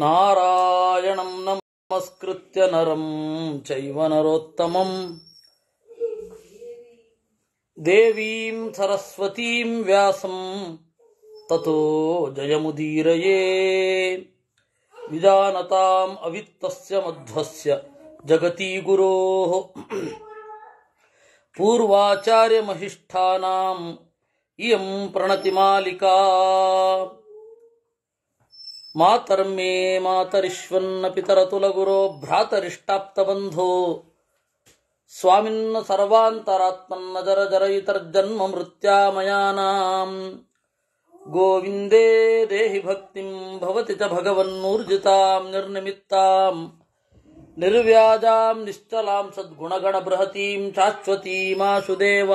नारायणं नमस्कृत्य नरं चैव नरोत्तमम् देवीं सरस्वतीं व्यासं ततो जयमुदीरये विजानताम् अवित्तस्य मध्वस्य जगतीगुरोः पूर्वाचार्यमहिष्ठानाम् इयं प्रणतिमालिका ಮಾತರ್ಮೇ ಮಾತರಿಶ್ವನ್ನ ಪಿತರತುಲ ಪಿತರತುಲಗುರೋ ಭ್ರಾತರಿಷ್ಟಾಪ್ತಬಂಧೋ ಸ್ವಾಮಿನ್ನ ಸರ್ವಾಂತರಾತ್ಮನ್ನ ಜರ ಜರಯಿತರ್ಜನ್ಮ ಮೃತ್ಯಾಮಯಾನಾಂ ಗೋವಿಂದೇ ದೇಹಿ ಭಕ್ತಿಂ ಭವತಿ ಚ ಭಗವನ್ನೂರ್ಜಿತಾಂ ನಿರ್ನಿಮಿತ್ತಾಂ ನಿರ್ವ್ಯಾಜಾಂ ನಿಶ್ಚಲಾಂ ಸದ್ಗುಣಗಣ ಬೃಹತೀಂ ಶಾಶ್ವತೀಮಾಶುದೇವ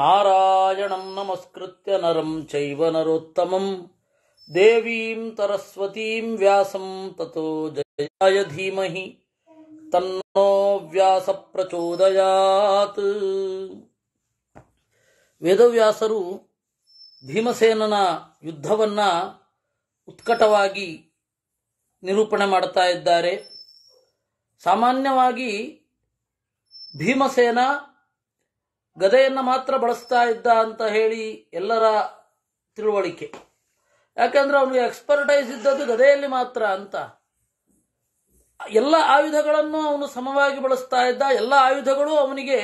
ನಾರಾಯಣಂ ನಮಸ್ಕೃತ್ಯ ನರಂ ಚೈವ ನರೋತ್ತಮಂ ದೇವೀಂ ತರಸ್ವತೀಂ ವ್ಯಾಸಂ ತತೋ ಜಯಾಯ ಧೀಮಹಿ ತನ್ನೋ ವ್ಯಾಸ ಪ್ರಚೋದಯಾತ್ ವೇದವ್ಯಾಸರು ಭೀಮಸೇನನ ಯುದ್ಧವನ್ನ ಉತ್ಕಟವಾಗಿ ನಿರೂಪಣೆ ಮಾಡ್ತಾ ಇದ್ದಾರೆ ಸಾಮಾನ್ಯವಾಗಿ ಭೀಮಸೇನ ಗದೆಯನ್ನು ಮಾತ್ರ ಬಳಸ್ತಾ ಇದ್ದ ಅಂತ ಹೇಳಿ ಎಲ್ಲರ ತಿಳುವಳಿಕೆ ಯಾಕಂದ್ರೆ ಅವನಿಗೆ ಎಕ್ಸ್ಪರ್ಟೈಸ್ ಇದ್ದದ್ದು ಗದೆಯಲ್ಲಿ ಮಾತ್ರ ಅಂತ ಎಲ್ಲ ಆಯುಧಗಳನ್ನು ಅವನು ಸಮವಾಗಿ ಬಳಸ್ತಾ ಇದ್ದ ಎಲ್ಲ ಆಯುಧಗಳು ಅವನಿಗೆ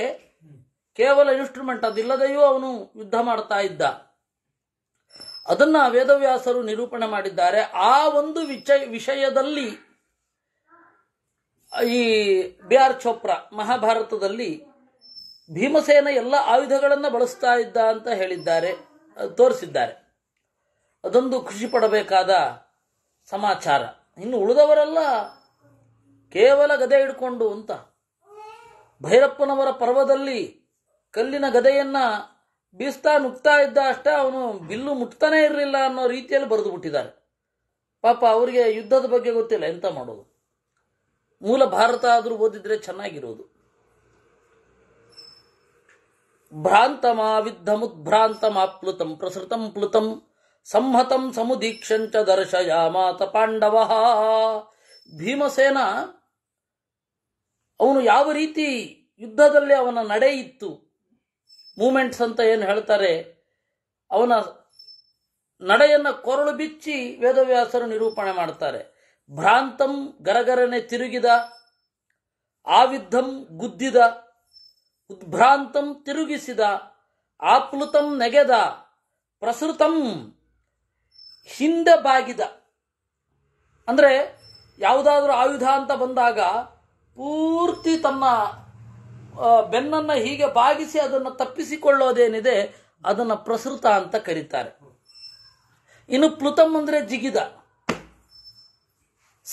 ಕೇವಲ ಇನ್ಸ್ಟ್ರೂಮೆಂಟ್ ಅದಿಲ್ಲದೆಯೂ ಅವನು ಯುದ್ಧ ಮಾಡ್ತಾ ಇದ್ದ ಅದನ್ನ ವೇದವ್ಯಾಸರು ನಿರೂಪಣೆ ಮಾಡಿದ್ದಾರೆ ಆ ಒಂದು ವಿಚಯ ವಿಷಯದಲ್ಲಿ ಈ ಬಿ ಆರ್ ಚೋಪ್ರಾ ಮಹಾಭಾರತದಲ್ಲಿ ಭೀಮಸೇನ ಎಲ್ಲ ಆಯುಧಗಳನ್ನು ಬಳಸ್ತಾ ಇದ್ದ ಅಂತ ಹೇಳಿದ್ದಾರೆ ತೋರಿಸಿದ್ದಾರೆ ಅದೊಂದು ಖುಷಿ ಪಡಬೇಕಾದ ಸಮಾಚಾರ ಇನ್ನು ಉಳಿದವರೆಲ್ಲ ಕೇವಲ ಗದೆ ಹಿಡ್ಕೊಂಡು ಅಂತ ಭೈರಪ್ಪನವರ ಪರ್ವದಲ್ಲಿ ಕಲ್ಲಿನ ಗದೆಯನ್ನ ಬೀಸ್ತಾ ನುಗ್ತಾ ಇದ್ದ ಅಷ್ಟೇ ಅವನು ಬಿಲ್ಲು ಮುಟ್ತಾನೆ ಇರಲಿಲ್ಲ ಅನ್ನೋ ರೀತಿಯಲ್ಲಿ ಬರೆದು ಬಿಟ್ಟಿದ್ದಾರೆ ಪಾಪ ಅವರಿಗೆ ಯುದ್ಧದ ಬಗ್ಗೆ ಗೊತ್ತಿಲ್ಲ ಎಂತ ಮಾಡೋದು ಮೂಲ ಭಾರತ ಆದರೂ ಓದಿದ್ರೆ ಚೆನ್ನಾಗಿರೋದು ಮುದ್ಭ್ರಾಂತಮಾಪ್ಲುತಂ ಪ್ರಸೃತಂ ಪ್ಲುತಂ ಸಂಹತಂ ಸಮುದೀಕ್ಷಂಚ ಮಾತ ಪಾಂಡವ ಭೀಮಸೇನ ಅವನು ಯಾವ ರೀತಿ ಯುದ್ಧದಲ್ಲಿ ಅವನ ನಡೆ ಇತ್ತು ಮೂಮೆಂಟ್ಸ್ ಅಂತ ಏನು ಹೇಳ್ತಾರೆ ಅವನ ನಡೆಯನ್ನು ಕೊರಳು ಬಿಚ್ಚಿ ವೇದವ್ಯಾಸರು ನಿರೂಪಣೆ ಮಾಡ್ತಾರೆ ಭ್ರಾಂತಂ ಗರಗರನೆ ತಿರುಗಿದ ಆವಿದ್ಧಂ ಗುದ್ದಿದ ಉದ್ಭ್ರಾಂತಂ ತಿರುಗಿಸಿದ ಆಪ್ಲುತಂ ನೆಗೆದ ಪ್ರಸೃತಂ ಹಿಂದೆ ಬಾಗಿದ ಅಂದರೆ ಯಾವುದಾದ್ರೂ ಆಯುಧ ಅಂತ ಬಂದಾಗ ಪೂರ್ತಿ ತನ್ನ ಬೆನ್ನನ್ನು ಹೀಗೆ ಬಾಗಿಸಿ ಅದನ್ನು ತಪ್ಪಿಸಿಕೊಳ್ಳೋದೇನಿದೆ ಅದನ್ನು ಪ್ರಸೃತ ಅಂತ ಕರೀತಾರೆ ಇನ್ನು ಪ್ಲುತಮ್ ಅಂದರೆ ಜಿಗಿದ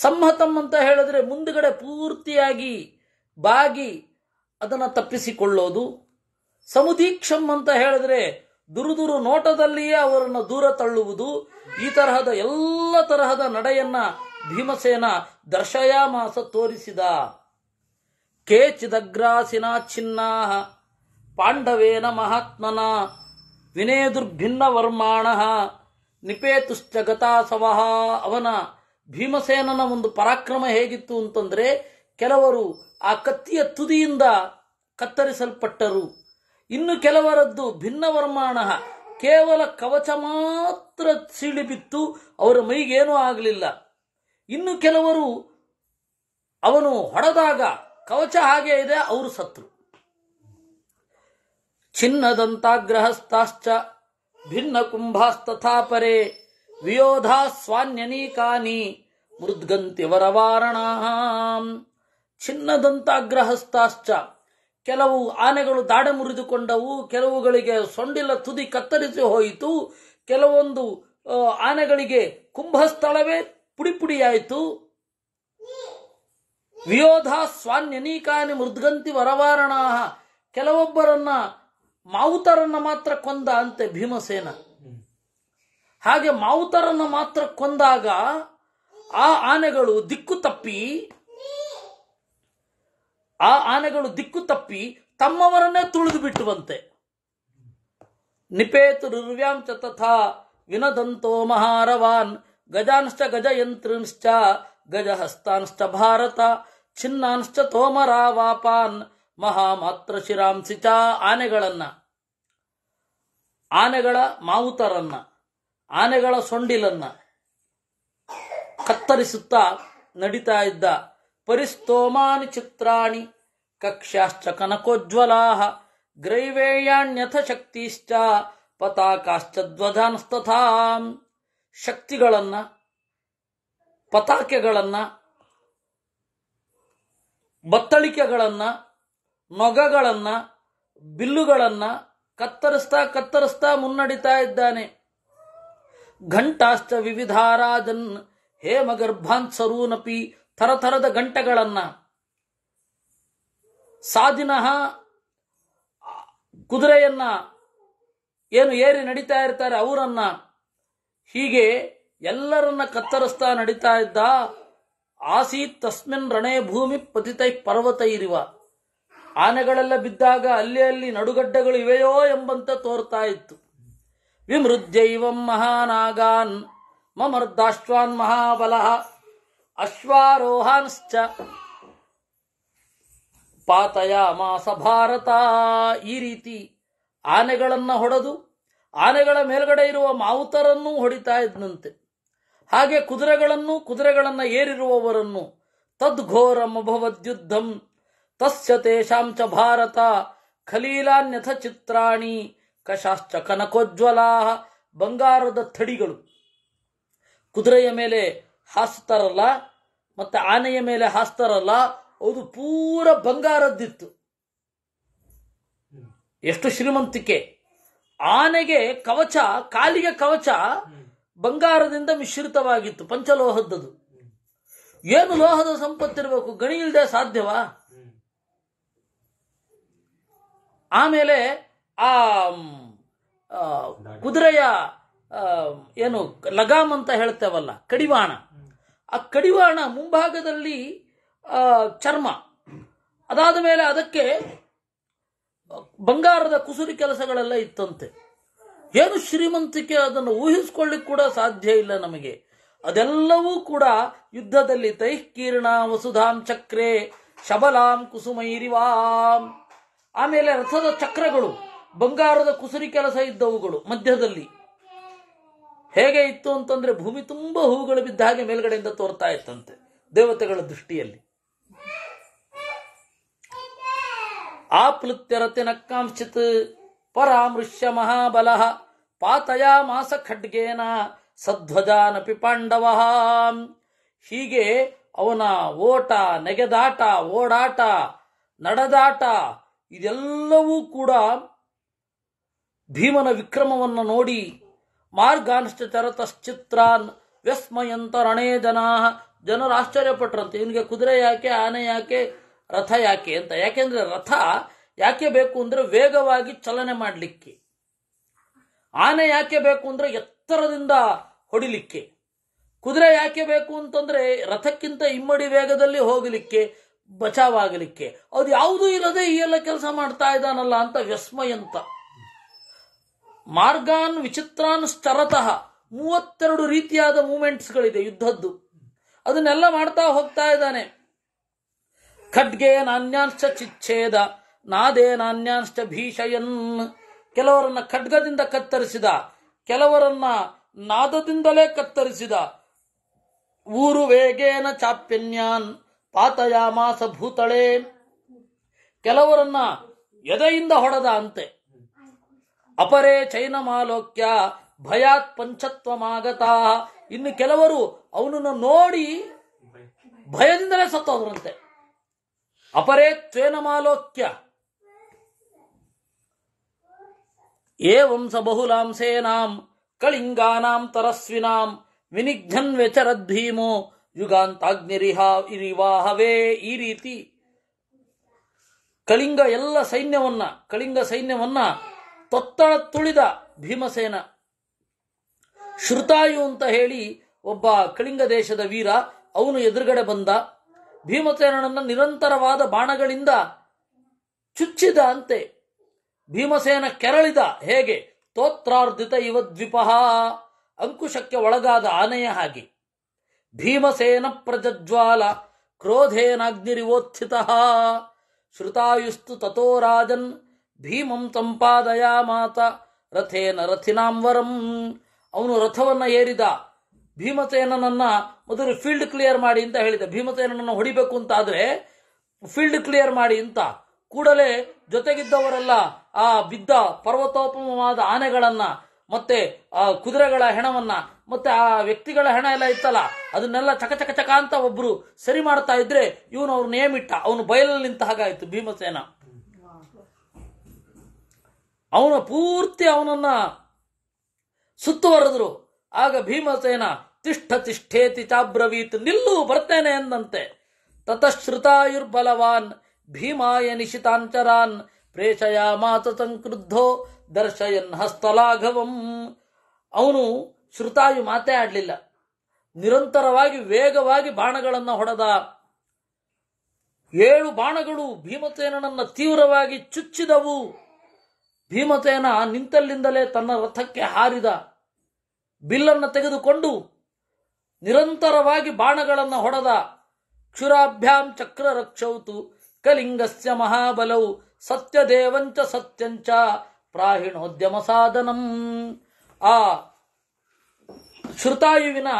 ಸಂಹತಂ ಅಂತ ಹೇಳಿದ್ರೆ ಮುಂದುಗಡೆ ಪೂರ್ತಿಯಾಗಿ ಬಾಗಿ ಅದನ್ನು ತಪ್ಪಿಸಿಕೊಳ್ಳೋದು ಸಮುದೀಕ್ಷಂ ಅಂತ ಹೇಳಿದ್ರೆ ದುರುದುರು ನೋಟದಲ್ಲಿಯೇ ಅವರನ್ನು ದೂರ ತಳ್ಳುವುದು ಈ ತರಹದ ಎಲ್ಲ ತರಹದ ನಡೆಯನ್ನ ಭೀಮಸೇನ ಮಾಸ ತೋರಿಸಿದ ಕೇ ಚಿದಗ್ರಾಸಿನ ಚಿನ್ನಾ ಪಾಂಡವೇನ ಮಹಾತ್ಮನ ದುರ್ಭಿನ್ನ ವರ್ಮಾಣ ನಿಪೇತುಶ್ಚಗತಾಸವಹ ಅವನ ಭೀಮಸೇನನ ಒಂದು ಪರಾಕ್ರಮ ಹೇಗಿತ್ತು ಅಂತಂದ್ರೆ ಕೆಲವರು ಆ ಕತ್ತಿಯ ತುದಿಯಿಂದ ಕತ್ತರಿಸಲ್ಪಟ್ಟರು ಇನ್ನು ಕೆಲವರದ್ದು ಭಿನ್ನ ವರ್ಮಾಣ ಕೇವಲ ಕವಚ ಮಾತ್ರ ಸಿಡಿಬಿತ್ತು ಅವರ ಮೈಗೇನೂ ಆಗಲಿಲ್ಲ ಇನ್ನು ಕೆಲವರು ಅವನು ಹೊಡೆದಾಗ ಕವಚ ಹಾಗೆ ಇದೆ ಅವರು ಸತ್ರು ಛಿನ್ನದಂತಾಗ್ರಹಸ್ತಾಶ್ಚ ಭಿನ್ನ ಕುಂಭಾಸ್ತಥಾಪರೆ ವಿಯೋಧ ವಿಯೋಧಾ ಸ್ವಾನ್ಯನೀಕಾನಿ ಮೃದ್ಗಂತಿ ವರವಾರಣಾ ಛಿನ್ನದಂತಾಗ್ರಹಸ್ತಾಶ್ಚ ಕೆಲವು ಆನೆಗಳು ದಾಡ ಮುರಿದುಕೊಂಡವು ಕೆಲವುಗಳಿಗೆ ಸೊಂಡಿಲ ತುದಿ ಕತ್ತರಿಸಿ ಹೋಯಿತು ಕೆಲವೊಂದು ಆನೆಗಳಿಗೆ ಕುಂಭಸ್ಥಳವೇ ಪುಡಿಪುಡಿಯಾಯಿತು ವಿಯೋಧ ಸ್ವಾನ್ಯನೀಕಾನಿ ಮೃದ್ಗಂತಿ ವರವಾರಣಾಹ ಕೆಲವೊಬ್ಬರನ್ನ ಮಾವುತರನ್ನ ಮಾತ್ರ ಕೊಂದ ಅಂತೆ ಭೀಮಸೇನ ಹಾಗೆ ಮಾವುತರನ್ನ ಮಾತ್ರ ಕೊಂದಾಗ ಆ ಆನೆಗಳು ದಿಕ್ಕು ತಪ್ಪಿ ಆ ಆನೆಗಳು ದಿಕ್ಕು ತಪ್ಪಿ ತಮ್ಮವರನ್ನೇ ತುಳಿದು ಬಿಟ್ಟುವಂತೆ ನಿಪೇತುರ್ವ್ಯಾಂಚ ತಥಾ ವಿನದಂತೋ ಮಹಾರವಾನ್ ಗಜಾಂಶ್ಚ ಗಜಯಂತ್ರಂಶ್ಚ ಗಜಹಸ್ತಾಂಶ್ಚ ಭಾರತ ಚಿನ್ನಾಂಶ್ಚ ತೋಮರಾವಾಪಾನ್ ಮಹಾಮಾತ್ರ ಶಿರಾಂಸಿ ಚ ಆನೆಗಳನ್ನ ಆನೆಗಳ ಮಾವುತರನ್ನ ಆನೆಗಳ ಸೊಂಡಿಲನ್ನ ಕತ್ತರಿಸುತ್ತಾ ನಡೀತಾ ಇದ್ದ ಪರಿಸ್ತೋಮಾನಿ ಚಿತ್ರಾಣಿ ಕಕ್ಷ್ಯಾಶ್ಚ ಕನಕೋಜ್ವಲಾಹ ಗ್ರೈವೇಯಾಣ್ಯಥ ಶಕ್ತಿಶ್ಚ ಪತಾಕಾಶ್ಚ ಧ್ವಜಾನ್ಸ್ತಥಾ ಶಕ್ತಿಗಳನ್ನ ಪತಾಕೆಗಳನ್ನ ಬತ್ತಳಿಕೆಗಳನ್ನ ನೊಗಗಳನ್ನ ಬಿಲ್ಲುಗಳನ್ನ ಕತ್ತರಿಸ್ತಾ ಕತ್ತರಿಸ್ತಾ ಮುನ್ನಡಿತಾ ಇದ್ದಾನೆ ಘಂಟಾಶ್ಚ ವಿವಿಧಾರಾಜನ್ ಹೇಮಗರ್ಭಾನ್ ಸರೂನಪಿ ತರತರದ ಗಂಟೆಗಳನ್ನ ಸಾಧಿನ ಕುದುರೆಯನ್ನ ಏನು ಏರಿ ನಡೀತಾ ಇರ್ತಾರೆ ಅವರನ್ನ ಹೀಗೆ ಎಲ್ಲರನ್ನ ಕತ್ತರಿಸ್ತಾ ನಡೀತಾ ಇದ್ದ ಆಸೀತ್ ತಸ್ಮಿನ್ ರಣೇ ಭೂಮಿ ಪತಿತೈ ಪರ್ವತ ಇರಿವ ಆನೆಗಳೆಲ್ಲ ಬಿದ್ದಾಗ ಅಲ್ಲಿ ಅಲ್ಲಿ ನಡುಗಡ್ಡೆಗಳು ಇವೆಯೋ ಎಂಬಂತೆ ತೋರ್ತಾ ಇತ್ತು ವಿಮೃದ್ಯೈವಂ ಮಹಾನಾಗಾನ್ ಮಮರ್ದಾಶ್ವಾನ್ ಮಹಾಬಲಹ ಅಶ್ವಾರೋಹಾನ್ಶ್ಚ ಪಾತಯ ಮಾಸ ಭಾರತ ಈ ರೀತಿ ಆನೆಗಳನ್ನ ಹೊಡೆದು ಆನೆಗಳ ಮೇಲ್ಗಡೆ ಇರುವ ಮಾವುತರನ್ನೂ ಹೊಡಿತಾ ಇದ್ದಂತೆ ಹಾಗೆ ಕುದುರೆಗಳನ್ನು ಕುದುರೆಗಳನ್ನ ಏರಿರುವವರನ್ನು ತದ್ಘೋರಂ ಅಭವದ್ಯುದ್ಧಂ ತಸ್ಯ ತೇಷಾಂಚ ಭಾರತ ಖಲೀಲಾನ್ಯಥ ಚಿತ್ರಾಣಿ ಕಶಾಶ್ಚ ಕನಕೋಜ್ವಲಾ ಬಂಗಾರದ ಥಡಿಗಳು ಕುದುರೆಯ ಮೇಲೆ ಹಾಸ್ತಾರಲ್ಲ ಮತ್ತೆ ಆನೆಯ ಮೇಲೆ ಹಾಸ್ತಾರಲ್ಲ ಅದು ಪೂರ ಬಂಗಾರದ್ದಿತ್ತು ಎಷ್ಟು ಶ್ರೀಮಂತಿಕೆ ಆನೆಗೆ ಕವಚ ಕಾಲಿಗೆ ಕವಚ ಬಂಗಾರದಿಂದ ಮಿಶ್ರಿತವಾಗಿತ್ತು ಪಂಚಲೋಹದ್ದು ಏನು ಲೋಹದ ಸಂಪತ್ತಿರಬೇಕು ಗಣಿ ಇಲ್ಲದೆ ಸಾಧ್ಯವಾ ಆಮೇಲೆ ಆ ಕುದುರೆಯ ಏನು ಲಗಾಮ್ ಅಂತ ಹೇಳ್ತೇವಲ್ಲ ಕಡಿವಾಣ ಆ ಕಡಿವಾಣ ಮುಂಭಾಗದಲ್ಲಿ ಚರ್ಮ ಅದಾದ ಮೇಲೆ ಅದಕ್ಕೆ ಬಂಗಾರದ ಕುಸುರಿ ಕೆಲಸಗಳೆಲ್ಲ ಇತ್ತಂತೆ ಏನು ಶ್ರೀಮಂತಿಕೆ ಅದನ್ನು ಊಹಿಸಿಕೊಳ್ಳಿ ಕೂಡ ಸಾಧ್ಯ ಇಲ್ಲ ನಮಗೆ ಅದೆಲ್ಲವೂ ಕೂಡ ಯುದ್ಧದಲ್ಲಿ ತೈಕೀರ್ಣ ವಸುಧಾಂ ಚಕ್ರೆ ಶಬಲಾಂ ಕುಸುಮೈರಿವಾಂ ಆಮೇಲೆ ರಥದ ಚಕ್ರಗಳು ಬಂಗಾರದ ಕುಸುರಿ ಕೆಲಸ ಇದ್ದವುಗಳು ಮಧ್ಯದಲ್ಲಿ ಹೇಗೆ ಇತ್ತು ಅಂತಂದ್ರೆ ಭೂಮಿ ತುಂಬ ಹೂಗಳು ಬಿದ್ದ ಹಾಗೆ ಮೇಲ್ಗಡೆಯಿಂದ ತೋರ್ತಾ ಇತ್ತಂತೆ ದೇವತೆಗಳ ದೃಷ್ಟಿಯಲ್ಲಿ ಆಪ್ಲುತ್ಯರತೆ ನಕ್ಕಾಂಶಿತ್ ಪರಾಮೃಶ್ಯ ಮಹಾಬಲ ಪಾತಯ ಮಾಸ ಖಡ್ಗೇನ ನಪಿ ಪಾಂಡವ ಹೀಗೆ ಅವನ ಓಟ ನೆಗೆದಾಟ ಓಡಾಟ ನಡೆದಾಟ ಇದೆಲ್ಲವೂ ಕೂಡ ಭೀಮನ ವಿಕ್ರಮವನ್ನು ನೋಡಿ ಮಾರ್ಗಾನ್ಸ್ಥಿತರ ತಶ್ಚಿತ್ರಾನ್ ವ್ಯಸ್ಮಯಂತರಣೇ ಜನಾ ಜನರು ಆಶ್ಚರ್ಯಪಟ್ರಂತೆ ಇವನಿಗೆ ಕುದುರೆ ಯಾಕೆ ಆನೆ ಯಾಕೆ ರಥ ಯಾಕೆ ಅಂತ ಯಾಕೆಂದ್ರೆ ರಥ ಯಾಕೆ ಬೇಕು ಅಂದ್ರೆ ವೇಗವಾಗಿ ಚಲನೆ ಮಾಡಲಿಕ್ಕೆ ಆನೆ ಯಾಕೆ ಬೇಕು ಅಂದ್ರೆ ಎತ್ತರದಿಂದ ಹೊಡಿಲಿಕ್ಕೆ ಕುದುರೆ ಯಾಕೆ ಬೇಕು ಅಂತಂದ್ರೆ ರಥಕ್ಕಿಂತ ಇಮ್ಮಡಿ ವೇಗದಲ್ಲಿ ಹೋಗಲಿಕ್ಕೆ ಬಚಾವಾಗಲಿಕ್ಕೆ ಅದು ಯಾವುದೂ ಇಲ್ಲದೆ ಈ ಎಲ್ಲ ಕೆಲಸ ಮಾಡ್ತಾ ಇದ್ದಾನಲ್ಲ ಅಂತ ವ್ಯಸ್ಮಯಂತ ಮಾರ್ಗಾನ್ ವಿಚಿತ್ರಾನ್ ಸ್ತರತಃ ಮೂವತ್ತೆರಡು ರೀತಿಯಾದ ಮೂಮೆಂಟ್ಸ್ಗಳಿದೆ ಯುದ್ಧದ್ದು ಅದನ್ನೆಲ್ಲ ಮಾಡ್ತಾ ಹೋಗ್ತಾ ಇದ್ದಾನೆ ಖಡ್ಗೆ ನಾನ್ಯಾಂಶ ಚಿಚ್ಛೇದ ನಾದೇ ನಾನ್ಯಾಂಶ ಭೀಷಯನ್ ಕೆಲವರನ್ನ ಖಡ್ಗದಿಂದ ಕತ್ತರಿಸಿದ ಕೆಲವರನ್ನ ನಾದದಿಂದಲೇ ಕತ್ತರಿಸಿದ ಊರು ವೇಗೇನ ಚಾಪ್ಯನ್ಯಾನ್ ಪಾತಯಾಮಾಸ ಭೂತಳೆ ಕೆಲವರನ್ನ ಎದೆಯಿಂದ ಹೊಡೆದ ಅಂತೆ ಅಪರೇ ಚೈನಮಾಲೋಕ್ಯ ಭಯಾತ್ ಪಂಚತ್ವಮಾಗತ ಇನ್ನು ಕೆಲವರು ಅವನನ್ನು ನೋಡಿ ಭಯದಿಂದಲೇ ಸತ್ತೋದ್ರಂತೆ ಅಪರೇ ತ್ವೇನಮಾಲೋಕ್ಯ ಏ ವಂಸ ಬಹುಲಾಂಸೇನಾಂ ಕಳಿಂಗಾನಾಂ ತರಸ್ವಿನಾಂ ವಿನಿಘ್ನನ್ ಭೀಮೋ ಯುಗಾಂತಾಗ್ನಿರಿಹ ಇರಿವಾಹವೇ ಈ ರೀತಿ ಕಳಿಂಗ ಎಲ್ಲ ಸೈನ್ಯವನ್ನ ಕಳಿಂಗ ಸೈನ್ಯವನ್ನ ತೊತ್ತಳ ತುಳಿದ ಭೀಮಸೇನ ಶ್ರುತಾಯು ಅಂತ ಹೇಳಿ ಒಬ್ಬ ಕಳಿಂಗ ದೇಶದ ವೀರ ಅವನು ಎದುರುಗಡೆ ಬಂದ ಭೀಮಸೇನನನ್ನು ನಿರಂತರವಾದ ಬಾಣಗಳಿಂದ ಚುಚ್ಚಿದ ಅಂತೆ ಭೀಮಸೇನ ಕೆರಳಿದ ಹೇಗೆ ತೋತ್ರಾರ್ಧಿತ ಇವ ದ್ವಿಪಹ ಅಂಕುಶಕ್ಕೆ ಒಳಗಾದ ಆನೆಯ ಹಾಗೆ ಭೀಮಸೇನ ಪ್ರಜಜ್ವಾಲ ಕ್ರೋಧೇನಾಗ್ನಿರಿವೋತ್ಥಿತ ಶ್ರುತಾಯುಸ್ತು ತಥೋ ರಾಜನ್ ಭೀಮಂ ತಂಪಾದಯ ಮಾತ ರಥೇನ ರಥಿನಾಂವರಂ ಅವನು ರಥವನ್ನು ಏರಿದ ಭೀಮಸೇನನನ್ನ ಮೊದಲು ಫೀಲ್ಡ್ ಕ್ಲಿಯರ್ ಮಾಡಿ ಅಂತ ಹೇಳಿದ ಭೀಮಸೇನನನ್ನ ಹೊಡಿಬೇಕು ಅಂತ ಆದ್ರೆ ಫೀಲ್ಡ್ ಕ್ಲಿಯರ್ ಮಾಡಿ ಅಂತ ಕೂಡಲೇ ಜೊತೆಗಿದ್ದವರೆಲ್ಲ ಆ ಬಿದ್ದ ಪರ್ವತೋಪಮವಾದ ಆನೆಗಳನ್ನ ಮತ್ತೆ ಆ ಕುದುರೆಗಳ ಹೆಣವನ್ನ ಮತ್ತೆ ಆ ವ್ಯಕ್ತಿಗಳ ಹೆಣ ಎಲ್ಲ ಇತ್ತಲ್ಲ ಅದನ್ನೆಲ್ಲ ಚಕ ಚಕ ಚಕ ಅಂತ ಒಬ್ರು ಸರಿ ಮಾಡ್ತಾ ಇದ್ರೆ ಇವನು ಅವ್ರು ನೇಮಿಟ್ಟ ಅವನು ಬಯಲಲ್ಲಿ ನಿಂತ ಹಾಗಾಯ್ತು ಭೀಮಸೇನ ಅವನ ಪೂರ್ತಿ ಅವನನ್ನ ಸುತ್ತುವರೆದ್ರು ಆಗ ಭೀಮಸೇನ ತಿಷ್ಠ ತಿಷ್ಠೇತಿ ಚಾಬ್ರವೀತ್ ನಿಲ್ಲು ಬರ್ತೇನೆ ಎಂದಂತೆ ತತಶ್ರುತಾಯುರ್ಬಲವಾನ್ ಭೀಮಾಯ ನಿಶಿತಾಂಚರಾನ್ ಮಾತ ಸಂಕ್ರುದ್ಧೋ ದರ್ಶಯನ್ ಹಸ್ತಲಾಘವಂ ಅವನು ಶ್ರುತಾಯು ಮಾತೇ ಆಡಲಿಲ್ಲ ನಿರಂತರವಾಗಿ ವೇಗವಾಗಿ ಬಾಣಗಳನ್ನು ಹೊಡೆದ ಏಳು ಬಾಣಗಳು ಭೀಮಸೇನನ್ನ ತೀವ್ರವಾಗಿ ಚುಚ್ಚಿದವು ಭೀಮಸೇನ ನಿಂತಲ್ಲಿಂದಲೇ ತನ್ನ ರಥಕ್ಕೆ ಹಾರಿದ ಬಿಲ್ಲನ್ನು ತೆಗೆದುಕೊಂಡು ನಿರಂತರವಾಗಿ ಬಾಣಗಳನ್ನು ಹೊಡೆದ ಕ್ಷುರಾಭ್ಯಾಂ ಚಕ್ರ ರಕ್ಷೌತು ಕಲಿಂಗಸ್ಯ ಮಹಾಬಲವು ಸತ್ಯದೇವಂಚ ಸತ್ಯಂಚ ಪ್ರಾಹಿಣೋದ್ಯಮ ಸಾಧನಂ ಆ ಶ್ರುತಾಯುವಿನ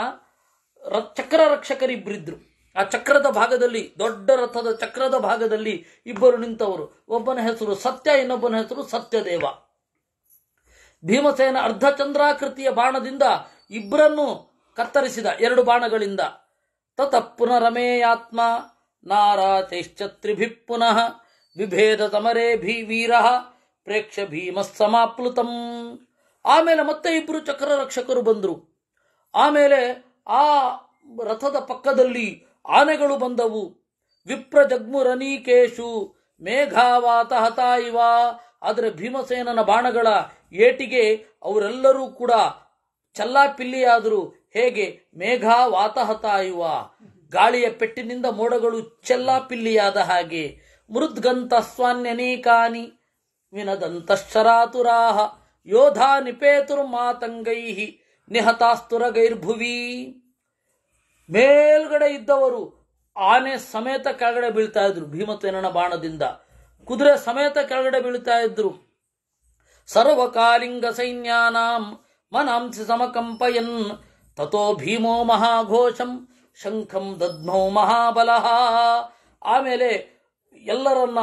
ಚಕ್ರ ರಕ್ಷಕರಿಬ್ಬರಿದ್ರು ಆ ಚಕ್ರದ ಭಾಗದಲ್ಲಿ ದೊಡ್ಡ ರಥದ ಚಕ್ರದ ಭಾಗದಲ್ಲಿ ಇಬ್ಬರು ನಿಂತವರು ಒಬ್ಬನ ಹೆಸರು ಸತ್ಯ ಇನ್ನೊಬ್ಬನ ಹೆಸರು ಸತ್ಯದೇವ ಭೀಮಸೇನ ಅರ್ಧಚಂದ್ರಾಕೃತಿಯ ಬಾಣದಿಂದ ಇಬ್ಬರನ್ನು ಕತ್ತರಿಸಿದ ಎರಡು ಬಾಣಗಳಿಂದ ತತ ಪುನರಮೇಯಾತ್ಮ ನಾರಾತೈಶ್ಚತ್ರಿಭಿ ಪುನಃ ವಿಭೇದ ತಮರೇ ಭೀ ವೀರ ಪ್ರೇಕ್ಷ ಭೀಮ ಆಮೇಲೆ ಮತ್ತೆ ಇಬ್ಬರು ಚಕ್ರ ರಕ್ಷಕರು ಬಂದರು ಆಮೇಲೆ ಆ ರಥದ ಪಕ್ಕದಲ್ಲಿ ಆನೆಗಳು ಬಂದವು ವಿಪ್ರಜಗ್ಮುರನೀಕೇಶು ಮೇಘಾವಾತ ಹತಾಯಿವ ಆದರೆ ಭೀಮಸೇನನ ಬಾಣಗಳ ಏಟಿಗೆ ಅವರೆಲ್ಲರೂ ಕೂಡ ಚಲ್ಲಾಪಿಲ್ಲಿಯಾದರು ಹೇಗೆ ಮೇಘಾವಾತ ಹತಾಯುವ ಗಾಳಿಯ ಪೆಟ್ಟಿನಿಂದ ಮೋಡಗಳು ಚೆಲ್ಲಾಪಿಲ್ಲಿಯಾದ ಹಾಗೆ ಮೃದ್ಗಂತ ಸ್ವಾನ್ಯನೇಕಾನಿ ವಿನದಂತರಾತುರಾಹ ಯೋಧಾ ನಿಪೇತುರ್ ಮಾತಂಗೈ ನಿಹತಾಸ್ತುರಗೈರ್ಭುವಿ ಮೇಲ್ಗಡೆ ಇದ್ದವರು ಆನೆ ಸಮೇತ ಕೆಳಗಡೆ ಬೀಳ್ತಾ ಇದ್ರು ಭೀಮಸೇನನ ಬಾಣದಿಂದ ಕುದುರೆ ಸಮೇತ ಕೆಳಗಡೆ ಬೀಳ್ತಾ ಇದ್ರು ಸರ್ವಕಾಲಿಂಗ ಸೈನ್ಯಾನಾಂ ಮನಾಂಸಿ ಸಮಕಂಪಯನ್ ತಥೋ ಭೀಮೋ ಮಹಾಘೋಷಂ ಶಂಖಂ ದದ್ಮೋ ಮಹಾಬಲ ಆಮೇಲೆ ಎಲ್ಲರನ್ನ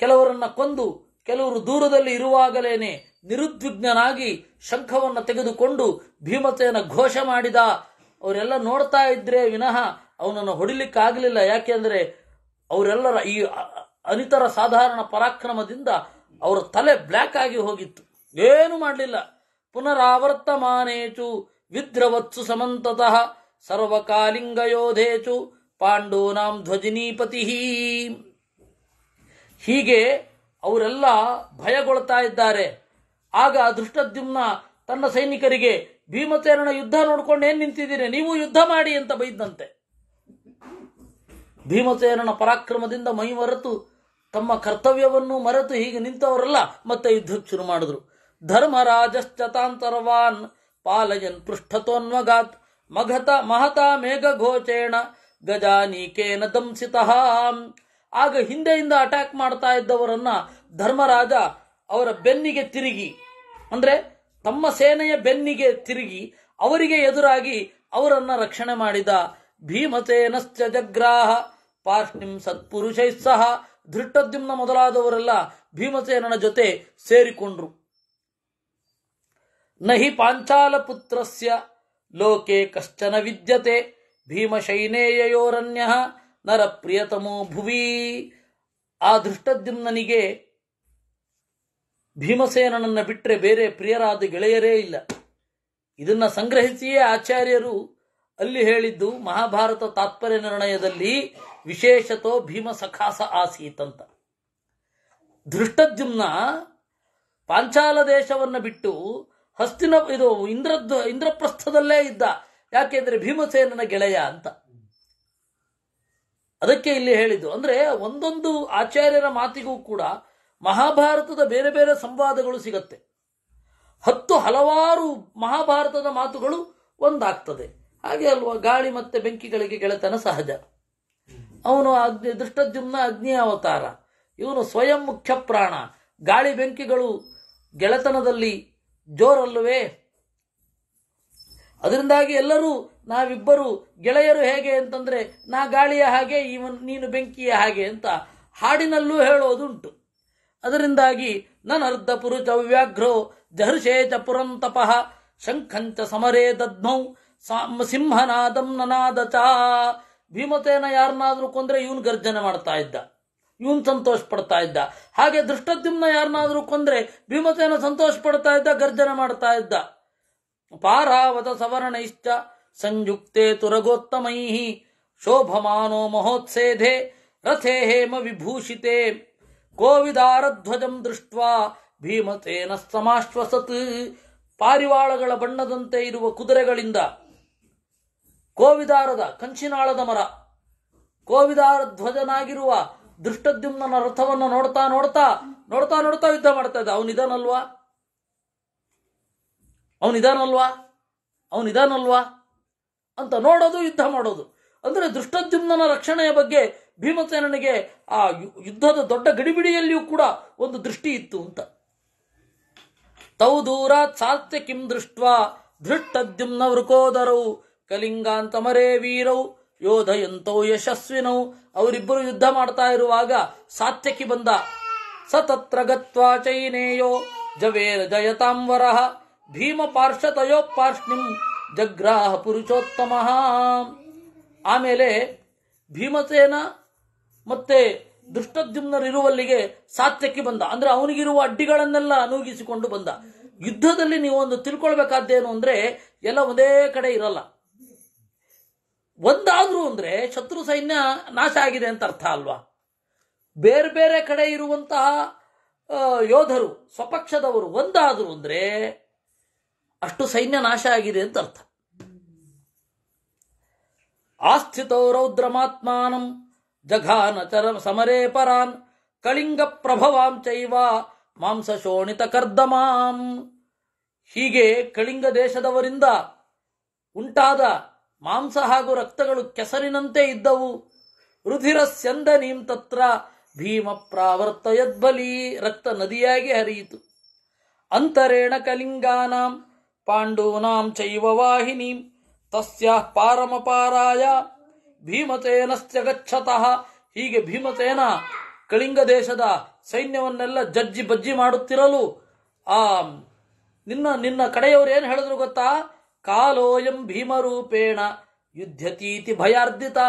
ಕೆಲವರನ್ನ ಕೊಂದು ಕೆಲವರು ದೂರದಲ್ಲಿ ಇರುವಾಗಲೇನೆ ನಿರುದ್ವಿಗ್ನಾಗಿ ಶಂಖವನ್ನು ತೆಗೆದುಕೊಂಡು ಭೀಮತೇನ ಘೋಷ ಮಾಡಿದ ಅವರೆಲ್ಲ ನೋಡ್ತಾ ಇದ್ರೆ ವಿನಃ ಅವನನ್ನು ಹೊಡಿಲಿಕ್ಕಾಗಲಿಲ್ಲ ಯಾಕೆಂದ್ರೆ ಅವರೆಲ್ಲರ ಈ ಅನಿತರ ಸಾಧಾರಣ ಪರಾಕ್ರಮದಿಂದ ಅವರ ತಲೆ ಬ್ಲ್ಯಾಕ್ ಆಗಿ ಹೋಗಿತ್ತು ಏನು ಮಾಡಲಿಲ್ಲ ಪುನರಾವರ್ತಮಾನೇಚು ವಿದ್ರವತ್ಸು ಸಮಂತತಃ ಸರ್ವಕಾಲಿಂಗ ಯೋಧೇಚು ಪಾಂಡೂನಾಂ ಧ್ವಜಿನೀಪತಿ ಹೀಗೆ ಅವರೆಲ್ಲ ಭಯಗೊಳ್ತಾ ಇದ್ದಾರೆ ಆಗ ಧೃಷ್ಟದ್ಯುಮ್ನ ತನ್ನ ಸೈನಿಕರಿಗೆ ಭೀಮಸೇನ ಯುದ್ಧ ನೋಡ್ಕೊಂಡು ಏನ್ ನಿಂತಿದ್ದೀರಿ ನೀವು ಯುದ್ಧ ಮಾಡಿ ಅಂತ ಬೈದಂತೆ ಭೀಮಸೇನನ ಪರಾಕ್ರಮದಿಂದ ಮೈ ಮರೆತು ತಮ್ಮ ಕರ್ತವ್ಯವನ್ನು ಮರೆತು ಹೀಗೆ ನಿಂತವರಲ್ಲ ಮತ್ತೆ ಯುದ್ಧಕ್ಕೆ ಶುರು ಮಾಡಿದ್ರು ಧರ್ಮರಾಜಶ್ಚತಾಂತರವಾನ್ ಪಾಲಯನ್ ಪೃಷ್ಠತೋನ್ವಗಾತ್ ಮಘತ ಮಹತಾ ಮೇಘ ಘೋಷೇಣ ಗಜಾನೀಕೇನ ದಂಸಿತ ಆಗ ಹಿಂದೆಯಿಂದ ಅಟ್ಯಾಕ್ ಮಾಡ್ತಾ ಇದ್ದವರನ್ನ ಧರ್ಮರಾಜ ಅವರ ಬೆನ್ನಿಗೆ ತಿರುಗಿ ಅಂದ್ರೆ ತಮ್ಮ ಸೇನೆಯ ಬೆನ್ನಿಗೆ ತಿರುಗಿ ಅವರಿಗೆ ಎದುರಾಗಿ ಅವರನ್ನ ರಕ್ಷಣೆ ಮಾಡಿದ ಭೀಮಸೇನಶ್ಚ ಜಗ್ರಾಹ ಪಾರ್ಷ್ಣಿಂ ಸತ್ಪುರುಷೈ ಸಹ ಧೃಟ್ಟದ್ಯುಮ್ನ ಮೊದಲಾದವರೆಲ್ಲ ಭೀಮಸೇನನ ಜೊತೆ ಸೇರಿಕೊಂಡ್ರು ನಹಿ ಪಾಂಚಾಲ ಪುತ್ರಸ್ಯ ಲೋಕೆ ಕಶ್ಚನ ವಿದ್ಯತೆ ಭೀಮಶೈನೇಯೋರನ್ಯ ಪ್ರಿಯತಮೋ ಭುವಿ ಆ ಧೃಷ್ಟದ್ಯುಮ್ನಿಗೆ ಭೀಮಸೇನನನ್ನು ಬಿಟ್ಟರೆ ಬೇರೆ ಪ್ರಿಯರಾದ ಗೆಳೆಯರೇ ಇಲ್ಲ ಇದನ್ನ ಸಂಗ್ರಹಿಸಿಯೇ ಆಚಾರ್ಯರು ಅಲ್ಲಿ ಹೇಳಿದ್ದು ಮಹಾಭಾರತ ತಾತ್ಪರ್ಯ ನಿರ್ಣಯದಲ್ಲಿ ವಿಶೇಷತೋ ಭೀಮ ಸಖಾಸ ಅಂತ ಧೃಷ್ಟದ್ಯುಮ್ನ ಪಾಂಚಾಲ ದೇಶವನ್ನು ಬಿಟ್ಟು ಹಸ್ತಿನ ಇದು ಇಂದ್ರದ್ದು ಇಂದ್ರಪ್ರಸ್ಥದಲ್ಲೇ ಇದ್ದ ಯಾಕೆಂದ್ರೆ ಭೀಮಸೇನನ ಗೆಳೆಯ ಅಂತ ಅದಕ್ಕೆ ಇಲ್ಲಿ ಹೇಳಿದ್ದು ಅಂದ್ರೆ ಒಂದೊಂದು ಆಚಾರ್ಯರ ಮಾತಿಗೂ ಕೂಡ ಮಹಾಭಾರತದ ಬೇರೆ ಬೇರೆ ಸಂವಾದಗಳು ಸಿಗತ್ತೆ ಹತ್ತು ಹಲವಾರು ಮಹಾಭಾರತದ ಮಾತುಗಳು ಒಂದಾಗ್ತದೆ ಹಾಗೆ ಅಲ್ವಾ ಗಾಳಿ ಮತ್ತೆ ಬೆಂಕಿಗಳಿಗೆ ಗೆಳೆತನ ಸಹಜ ಅವನು ಅಗ್ನಿ ದೃಷ್ಟದ್ಯುಮ್ನ ಅಗ್ನಿ ಅವತಾರ ಇವನು ಸ್ವಯಂ ಮುಖ್ಯ ಪ್ರಾಣ ಗಾಳಿ ಬೆಂಕಿಗಳು ಗೆಳೆತನದಲ್ಲಿ ಜೋರಲ್ಲವೇ ಅದರಿಂದಾಗಿ ಎಲ್ಲರೂ ನಾವಿಬ್ಬರು ಗೆಳೆಯರು ಹೇಗೆ ಅಂತಂದ್ರೆ ನಾ ಗಾಳಿಯ ಹಾಗೆ ಇವನು ನೀನು ಬೆಂಕಿಯ ಹಾಗೆ ಅಂತ ಹಾಡಿನಲ್ಲೂ ಹೇಳೋದುಂಟು ಅದರಿಂದಾಗಿ ನನರ್ಧ ಪುರುಚ ವ್ಯಾಘ್ರೋ ಜಹರ್ಷೇ ಚ ಪುರಂತಪಃ ಶಂಖಂಚ ಸಮರೇ ದದ್ಮೌ ಸಿಂಹನಾದಂ ನನಾದ ಚಾ ಭೀಮತೇನ ಯಾರನ್ನಾದ್ರೂ ಕೊಂದ್ರೆ ಇವನು ಗರ್ಜನೆ ಮಾಡ್ತಾ ಇದ್ದ ಇವನ್ ಸಂತೋಷ ಪಡ್ತಾ ಇದ್ದ ಹಾಗೆ ದೃಷ್ಟದ್ಯುಮ್ನ ಯಾರನ್ನಾದ್ರೂ ಕೊಂದ್ರೆ ಭೀಮಸೇನ ಸಂತೋಷ ಪಡ್ತಾ ಇದ್ದ ಗರ್ಜನೆ ಮಾಡ್ತಾ ಇದ್ದ ಪಾರಾವತ ಸವರ್ಣೈಶ್ಚ ಸಂಯುಕ್ತೆ ತುರಗೋತ್ತಮೈ ಶೋಭಮಾನೋ ಮಹೋತ್ಸೇಧೆ ರಥೇ ಹೇಮ ವಿಭೂಷಿತೆ ಕೋವಿದಾರಧ್ವಜಂ ದೃಷ್ಟ ಭೀಮತೇನ ಸಮಾಶ್ವಸತ್ ಪಾರಿವಾಳಗಳ ಬಣ್ಣದಂತೆ ಇರುವ ಕುದುರೆಗಳಿಂದ ಕೋವಿದಾರದ ಕಂಚಿನಾಳದ ಮರ ಕೋವಿದಾರ ಧ್ವಜನಾಗಿರುವ ದೃಷ್ಟದ್ಯುಮ್ನ ರಥವನ್ನು ನೋಡ್ತಾ ನೋಡ್ತಾ ನೋಡ್ತಾ ನೋಡ್ತಾ ಯುದ್ಧ ಮಾಡ್ತಾ ಇದ್ದ ಅವನಿದಾನಲ್ವಾ ಅವನಿದಾನಲ್ವಾ ಅವನಿದಾನಲ್ವಾ ಅಂತ ನೋಡೋದು ಯುದ್ಧ ಮಾಡೋದು ಅಂದ್ರೆ ದೃಷ್ಟದ್ಯುಮ್ನ ರಕ್ಷಣೆಯ ಬಗ್ಗೆ ಭೀಮಸೇನನಿಗೆ ಆ ಯುದ್ಧದ ದೊಡ್ಡ ಗಡಿಬಿಡಿಯಲ್ಲಿಯೂ ಕೂಡ ಒಂದು ದೃಷ್ಟಿ ಇತ್ತು ಅಂತ ತೌ ದೂರ ಸಾತ್ಯ ಕಿಂ ದೃಷ್ಟ ಧೃಷ್ಟದ್ಯುಮ್ನ ವೃಕೋದರವು ಕಲಿಂಗಾಂತಮರೇ ವೀರೌ ಯೋಧಯಂತೌ ಯಶಸ್ವಿನೌ ಅವರಿಬ್ಬರು ಯುದ್ಧ ಮಾಡ್ತಾ ಇರುವಾಗ ಸಾತ್ಯಕಿ ಬಂದ ಸತತ್ರ ಗತ್ವಾ ಚೈನೇಯೋ ಜವೇರ ಜಯತಾಂವರ ಭೀಮ ಪಾರ್ಶ್ವತಯೋ ಪಾರ್ಷ್ಣಿಂ ಜಗ್ರಾಹ ಪುರುಷೋತ್ತಮ ಆಮೇಲೆ ಭೀಮಸೇನ ಮತ್ತೆ ದುಷ್ಟದ್ಯುಮ್ನರಿರುವಲ್ಲಿಗೆ ಸಾತ್ಯಕ್ಕೆ ಬಂದ ಅಂದ್ರೆ ಅವನಿಗಿರುವ ಅಡ್ಡಿಗಳನ್ನೆಲ್ಲ ಅನುಗಿಸಿಕೊಂಡು ಬಂದ ಯುದ್ಧದಲ್ಲಿ ನೀವು ಒಂದು ತಿಳ್ಕೊಳ್ಬೇಕಾದ್ದೇನು ಅಂದ್ರೆ ಎಲ್ಲ ಒಂದೇ ಕಡೆ ಇರಲ್ಲ ಒಂದಾದ್ರೂ ಅಂದ್ರೆ ಶತ್ರು ಸೈನ್ಯ ನಾಶ ಆಗಿದೆ ಅಂತ ಅರ್ಥ ಅಲ್ವಾ ಬೇರೆ ಬೇರೆ ಕಡೆ ಇರುವಂತಹ ಯೋಧರು ಸ್ವಪಕ್ಷದವರು ಒಂದಾದ್ರು ಅಂದ್ರೆ ಅಷ್ಟು ಸೈನ್ಯ ನಾಶ ಆಗಿದೆ ಅಂತ ಅರ್ಥ ಆಸ್ಥಿತೋ ರೌದ್ರಮಾತ್ಮಾನಂ ಜಘಾನ ಚರ ಸಮರೇ ಪರಾನ್ ಕಳಿಂಗ ಪ್ರಭವಾಂ ಚೈವ ಮಾಂಸ ಶೋಣಿತ ಕರ್ದಮಾಂ ಹೀಗೆ ಕಳಿಂಗ ದೇಶದವರಿಂದ ಉಂಟಾದ ಮಾಂಸ ಹಾಗೂ ರಕ್ತಗಳು ಕೆಸರಿನಂತೆ ಇದ್ದವು ರುಧಿರಸ್ಯಂದನೀಂ ತತ್ರ ಭೀಮ ಪ್ರಾವರ್ತಯದ್ಬಲಿ ರಕ್ತ ನದಿಯಾಗಿ ಹರಿಯಿತು ಅಂತರೇಣ ಕಲಿಂಗಾನಾಂ ಪಾಂಡೂನಾಂ ಚೈವ ವಾಹಿನೀಂ ತಸ್ಯ ಪಾರಮಪಾರಾಯ ಭೀಮಸೇನಸ್ತ್ಯಗಚ್ಛತಃ ಹೀಗೆ ಭೀಮತೇನ ಕಳಿಂಗ ದೇಶದ ಸೈನ್ಯವನ್ನೆಲ್ಲ ಜಜ್ಜಿ ಬಜ್ಜಿ ಮಾಡುತ್ತಿರಲು ಆ ನಿನ್ನ ನಿನ್ನ ಕಡೆಯವರು ಏನು ಹೇಳಿದ್ರು ಗೊತ್ತಾ ಕಾಲೋಯಂ ಭೀಮರೂಪೇಣ ಯುದ್ಧತೀತಿ ಭಯಾರ್ಧಿತಾ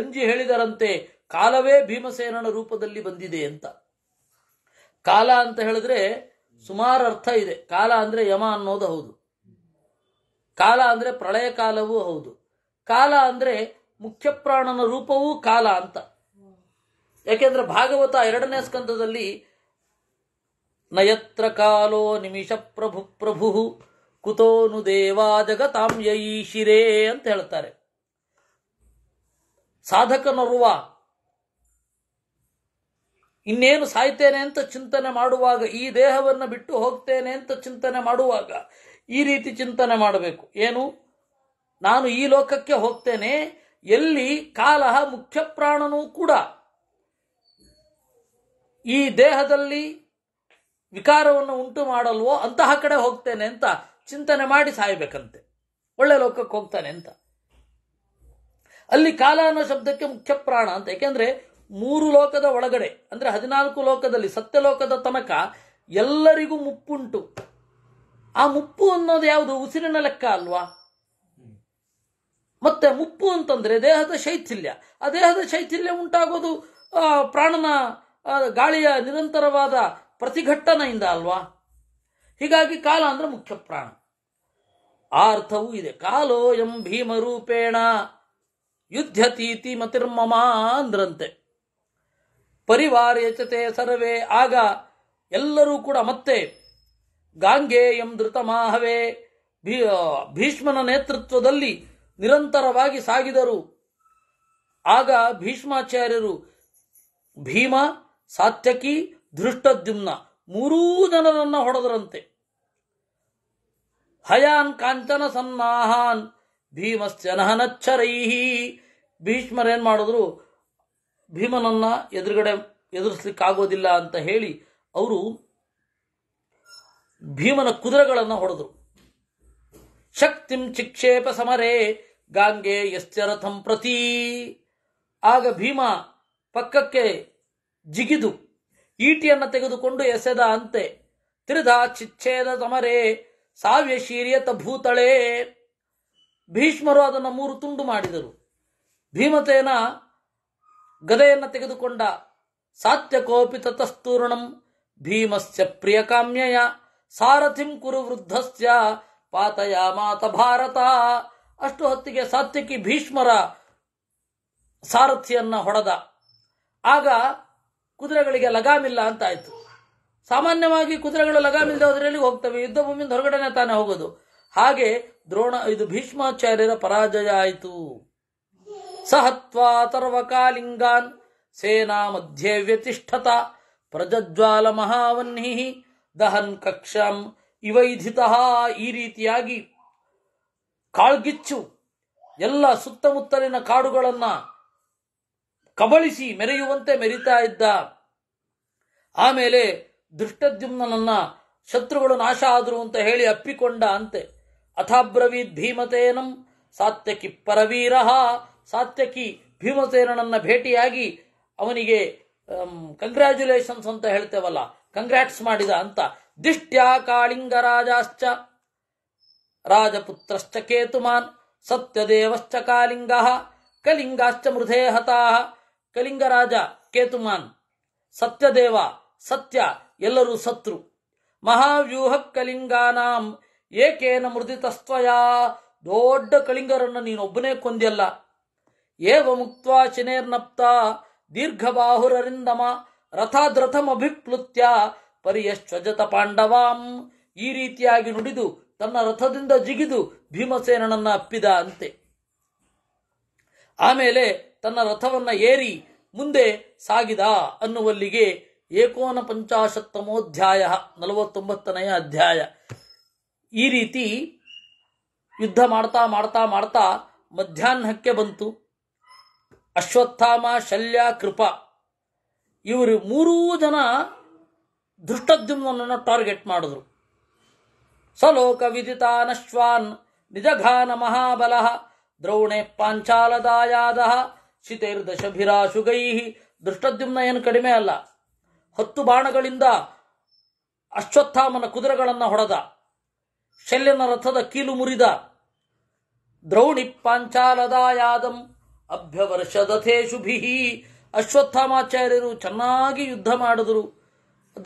ಅಂಜಿ ಹೇಳಿದರಂತೆ ಕಾಲವೇ ಭೀಮಸೇನನ ರೂಪದಲ್ಲಿ ಬಂದಿದೆ ಅಂತ ಕಾಲ ಅಂತ ಹೇಳಿದ್ರೆ ಸುಮಾರು ಅರ್ಥ ಇದೆ ಕಾಲ ಅಂದ್ರೆ ಯಮ ಅನ್ನೋದು ಹೌದು ಕಾಲ ಅಂದ್ರೆ ಪ್ರಳಯ ಕಾಲವೂ ಹೌದು ಕಾಲ ಅಂದ್ರೆ ಮುಖ್ಯಪ್ರಾಣನ ರೂಪವೂ ಕಾಲ ಅಂತ ಯಾಕೆಂದ್ರೆ ಭಾಗವತ ಎರಡನೇ ಸ್ಕಂದದಲ್ಲಿ ನಯತ್ರ ಕಾಲೋ ನಿಮಿಷ ಪ್ರಭು ಪ್ರಭು ಕುತೋನು ದೇವಾ ಜಗತಾಂ ಯೈಶಿರೇ ಅಂತ ಹೇಳ್ತಾರೆ ಸಾಧಕನೊರುವ ಇನ್ನೇನು ಸಾಯ್ತೇನೆ ಅಂತ ಚಿಂತನೆ ಮಾಡುವಾಗ ಈ ದೇಹವನ್ನು ಬಿಟ್ಟು ಹೋಗ್ತೇನೆ ಅಂತ ಚಿಂತನೆ ಮಾಡುವಾಗ ಈ ರೀತಿ ಚಿಂತನೆ ಮಾಡಬೇಕು ಏನು ನಾನು ಈ ಲೋಕಕ್ಕೆ ಹೋಗ್ತೇನೆ ಎಲ್ಲಿ ಕಾಲಹ ಮುಖ್ಯ ಪ್ರಾಣನೂ ಕೂಡ ಈ ದೇಹದಲ್ಲಿ ವಿಕಾರವನ್ನು ಉಂಟು ಮಾಡಲ್ವೋ ಅಂತಹ ಕಡೆ ಹೋಗ್ತೇನೆ ಅಂತ ಚಿಂತನೆ ಮಾಡಿ ಸಾಯಬೇಕಂತೆ ಒಳ್ಳೆ ಲೋಕಕ್ಕೆ ಹೋಗ್ತಾನೆ ಅಂತ ಅಲ್ಲಿ ಕಾಲ ಅನ್ನೋ ಶಬ್ದಕ್ಕೆ ಮುಖ್ಯ ಪ್ರಾಣ ಅಂತ ಯಾಕೆಂದ್ರೆ ಮೂರು ಲೋಕದ ಒಳಗಡೆ ಅಂದ್ರೆ ಹದಿನಾಲ್ಕು ಲೋಕದಲ್ಲಿ ಸತ್ಯಲೋಕದ ತನಕ ಎಲ್ಲರಿಗೂ ಮುಪ್ಪುಂಟು ಆ ಮುಪ್ಪು ಅನ್ನೋದು ಯಾವುದು ಉಸಿರಿನ ಲೆಕ್ಕ ಅಲ್ವಾ ಮತ್ತೆ ಮುಪ್ಪು ಅಂತಂದ್ರೆ ದೇಹದ ಶೈಥಿಲ್ಯ ಆ ದೇಹದ ಶೈಥಿಲ್ಯ ಉಂಟಾಗೋದು ಪ್ರಾಣನ ಗಾಳಿಯ ನಿರಂತರವಾದ ಪ್ರತಿಘಟ್ಟನೆಯಿಂದ ಅಲ್ವಾ ಹೀಗಾಗಿ ಕಾಲ ಅಂದ್ರೆ ಮುಖ್ಯ ಪ್ರಾಣ ಆ ಅರ್ಥವೂ ಇದೆ ಕಾಲೋ ಎಂ ಭೀಮರೂಪೇಣ ಯುದ್ಧತೀತಿ ಮತಿರ್ಮಮ ಅಂದ್ರಂತೆ ಪರಿವಾರ ಯಚತೆ ಸರ್ವೇ ಆಗ ಎಲ್ಲರೂ ಕೂಡ ಮತ್ತೆ ಗಾಂಗೆ ಎಂ ಧೃತಮಾಹವೇ ಭೀ ಭೀಷ್ಮನ ನೇತೃತ್ವದಲ್ಲಿ ನಿರಂತರವಾಗಿ ಸಾಗಿದರು ಆಗ ಭೀಷ್ಮಾಚಾರ್ಯರು ಭೀಮ ಸಾತ್ಯಕಿ ಧೃಷ್ಟದ್ಯುಮ್ನ ಮೂರೂ ಜನರನ್ನ ಹೊಡೆದರಂತೆ ಹಯಾನ್ ಕಾಂಚನ ಸನ್ನಾಹಾನ್ ಭೀಮಸ್ಯನಹನಚ್ಚರೈ ಭೀಷ್ಮರೇನ್ ಮಾಡಿದ್ರು ಭೀಮನನ್ನ ಎದುರುಗಡೆ ಎದುರಿಸ್ಲಿಕ್ಕಾಗೋದಿಲ್ಲ ಅಂತ ಹೇಳಿ ಅವರು ಭೀಮನ ಕುದುರೆಗಳನ್ನು ಹೊಡೆದರು ಶಕ್ತಿಂ ಚಿಕ್ಷೇಪ ಸಮರೆ ಗಾಂಗೆ ಯಶ್ಚರಥಂ ಪ್ರತಿ ಆಗ ಭೀಮ ಪಕ್ಕಕ್ಕೆ ಜಿಗಿದು ಈಟಿಯನ್ನು ತೆಗೆದುಕೊಂಡು ಎಸೆದ ಅಂತೆ ತ್ರಿಧ ಚಿಚ್ಛೇದ ಸಮರೇ ಸಾವ್ಯ ಶೀರ್ಯತ ಭೂತಳೆ ಭೀಷ್ಮರು ಅದನ್ನು ಮೂರು ತುಂಡು ಮಾಡಿದರು ಭೀಮತೇನ ಗದೆಯನ್ನು ತೆಗೆದುಕೊಂಡ ಸಾತ್ಯಕೋಪಿ ತತಸ್ತೂರ್ಣಂ ಭೀಮಸ್ಯ ಪ್ರಿಯಕಾಮ್ಯಯ ಸಾರಥಿಂ ಕುರು ವೃದ್ಧಸ್ಯ ಪಾತಯ ಮಾತ ಭಾರತ ಅಷ್ಟು ಹೊತ್ತಿಗೆ ಸಾತ್ಯಕಿ ಭೀಷ್ಮರ ಸಾರಥಿಯನ್ನ ಹೊಡೆದ ಆಗ ಕುದುರೆಗಳಿಗೆ ಲಗಾಮಿಲ್ಲ ಅಂತ ಆಯ್ತು ಸಾಮಾನ್ಯವಾಗಿ ಕುದುರೆಗಳು ಲಗಾಮಿಲ್ಲದೆ ಹೋದ್ರೆ ಎಲ್ಲಿಗೆ ಹೋಗ್ತವೆ ಯುದ್ಧ ಭೂಮಿಯಿಂದ ಹೊರಗಡೆನೆ ತಾನೇ ಹೋಗೋದು ಹಾಗೆ ದ್ರೋಣ ಇದು ಭೀಷ್ಮಾಚಾರ್ಯರ ಪರಾಜಯ ಆಯಿತು ಸಹತ್ವಾ ತರ್ವಕಾಲಿಂಗಾನ್ ಸೇನಾ ಮಧ್ಯೆ ವ್ಯತಿಷ್ಠತ ಪ್ರಜಜ್ವಾಲ ಮಹಾವನ್ನಿ ದಹನ್ ಕಕ್ಷಂ ಇವೈಧಿತ ಈ ರೀತಿಯಾಗಿ ಕಾಳ್ಗಿಚ್ಚು ಎಲ್ಲ ಸುತ್ತಮುತ್ತಲಿನ ಕಾಡುಗಳನ್ನು ಕಬಳಿಸಿ ಮೆರೆಯುವಂತೆ ಮೆರಿತಾ ಇದ್ದ ಆಮೇಲೆ ದೃಷ್ಟದ್ಯುಮ್ನನ್ನ ಶತ್ರುಗಳು ನಾಶ ಆದರು ಅಂತ ಹೇಳಿ ಅಪ್ಪಿಕೊಂಡ ಅಂತೆ ಅಥಾಬ್ರವೀದ್ ಭೀಮತೇನಂ ಸಾತ್ಯಕಿ ಪರವೀರ ಸಾತ್ಯಕಿ ಭೀಮಸೇನನನ್ನ ಭೇಟಿಯಾಗಿ ಅವನಿಗೆ ಕಂಗ್ರ್ಯಾಚುಲೇಷನ್ಸ್ ಅಂತ ಹೇಳ್ತೇವಲ್ಲ ಕಂಗ್ರ್ಯಾಟ್ಸ್ ಮಾಡಿದ ಅಂತ ದಿಷ್ಟ್ಯಾ ಕಾಳಿಂಗರಾಜಾಶ್ಚ ರಾಜಪುತ್ರಶ್ಚ ಕೇತುಮಾನ್ ಸತ್ಯದೇವಶ್ಚ ಕಾಳಿಂಗಃ ಕಲಿಂಗಾಶ್ಚ ಮೃಧೇ ಹತಾಹ ಕಲಿಂಗರಾಜ ಕೇತುಮಾನ್ ಸತ್ಯದೇವ ಸತ್ಯ ಎಲ್ಲರೂ ಸತ್ರು ಮಹಾವ್ಯೂಹ ಕಲಿಂಗಾನಾಂ ಏಕೇನ ಮೃದಿತಸ್ತ್ವಯಾ ದೊಡ್ಡ ಕಳಿಂಗರನ್ನು ನೀನೊಬ್ಬನೇ ಕೊಂದಿಯಲ್ಲ ಏವ ಮುಕ್ತ ಚಿನೇರ್ನಪ್ತ ರಥಾದ್ರಥಮ ರಥಾದ್ರಥಮಭಿಪ್ಲುತ್ಯ ಪರಿಯಶ್ವಜತ ಪಾಂಡವಾಂ ಈ ರೀತಿಯಾಗಿ ನುಡಿದು ತನ್ನ ರಥದಿಂದ ಜಿಗಿದು ಭೀಮಸೇನನನ್ನ ಅಪ್ಪಿದ ಅಂತೆ ಆಮೇಲೆ ತನ್ನ ರಥವನ್ನ ಏರಿ ಮುಂದೆ ಸಾಗಿದ ಅನ್ನುವಲ್ಲಿಗೆ ಏಕೋನ ಪಂಚಾಶತ್ತಮೋಧ್ಯಾಯ ನಲವತ್ತೊಂಬತ್ತನೆಯ ಅಧ್ಯಾಯ ಈ ರೀತಿ ಯುದ್ಧ ಮಾಡ್ತಾ ಮಾಡ್ತಾ ಮಾಡ್ತಾ ಮಧ್ಯಾಹ್ನಕ್ಕೆ ಬಂತು ಅಶ್ವತ್ಥಾಮ ಶಲ್ಯ ಕೃಪಾ ಇವರು ಮೂರೂ ಜನ ದೃಷ್ಟದ್ಯುಮ್ನನ್ನು ಟಾರ್ಗೆಟ್ ಮಾಡಿದ್ರು ಸಲೋಕ ವಿದಿತಾನಶ್ವಾನ್ ನಿಜಘಾನ ಮಹಾಬಲ ದ್ರೌಣೆ ಪಾಂಚಾಲದಾಯಾದ ಶಿತೈರ್ದಶಭಿರಾಶುಗೈ ದೃಷ್ಟದ್ಯುಮ್ನ ಏನು ಕಡಿಮೆ ಅಲ್ಲ ಹತ್ತು ಬಾಣಗಳಿಂದ ಅಶ್ವತ್ಥಾಮನ ಕುದುರೆಗಳನ್ನು ಹೊಡೆದ ಶಲ್ಯನ ರಥದ ಕೀಲು ಮುರಿದ ದ್ರೌಣಿ ಪಾಂಚಾಲದಾಯಾದಂ ಅಭ್ಯವರ್ಷದಥೇಶುಭಿ ಅಶ್ವತ್ಥಾಮಾಚಾರ್ಯರು ಚೆನ್ನಾಗಿ ಯುದ್ಧ ಮಾಡಿದರು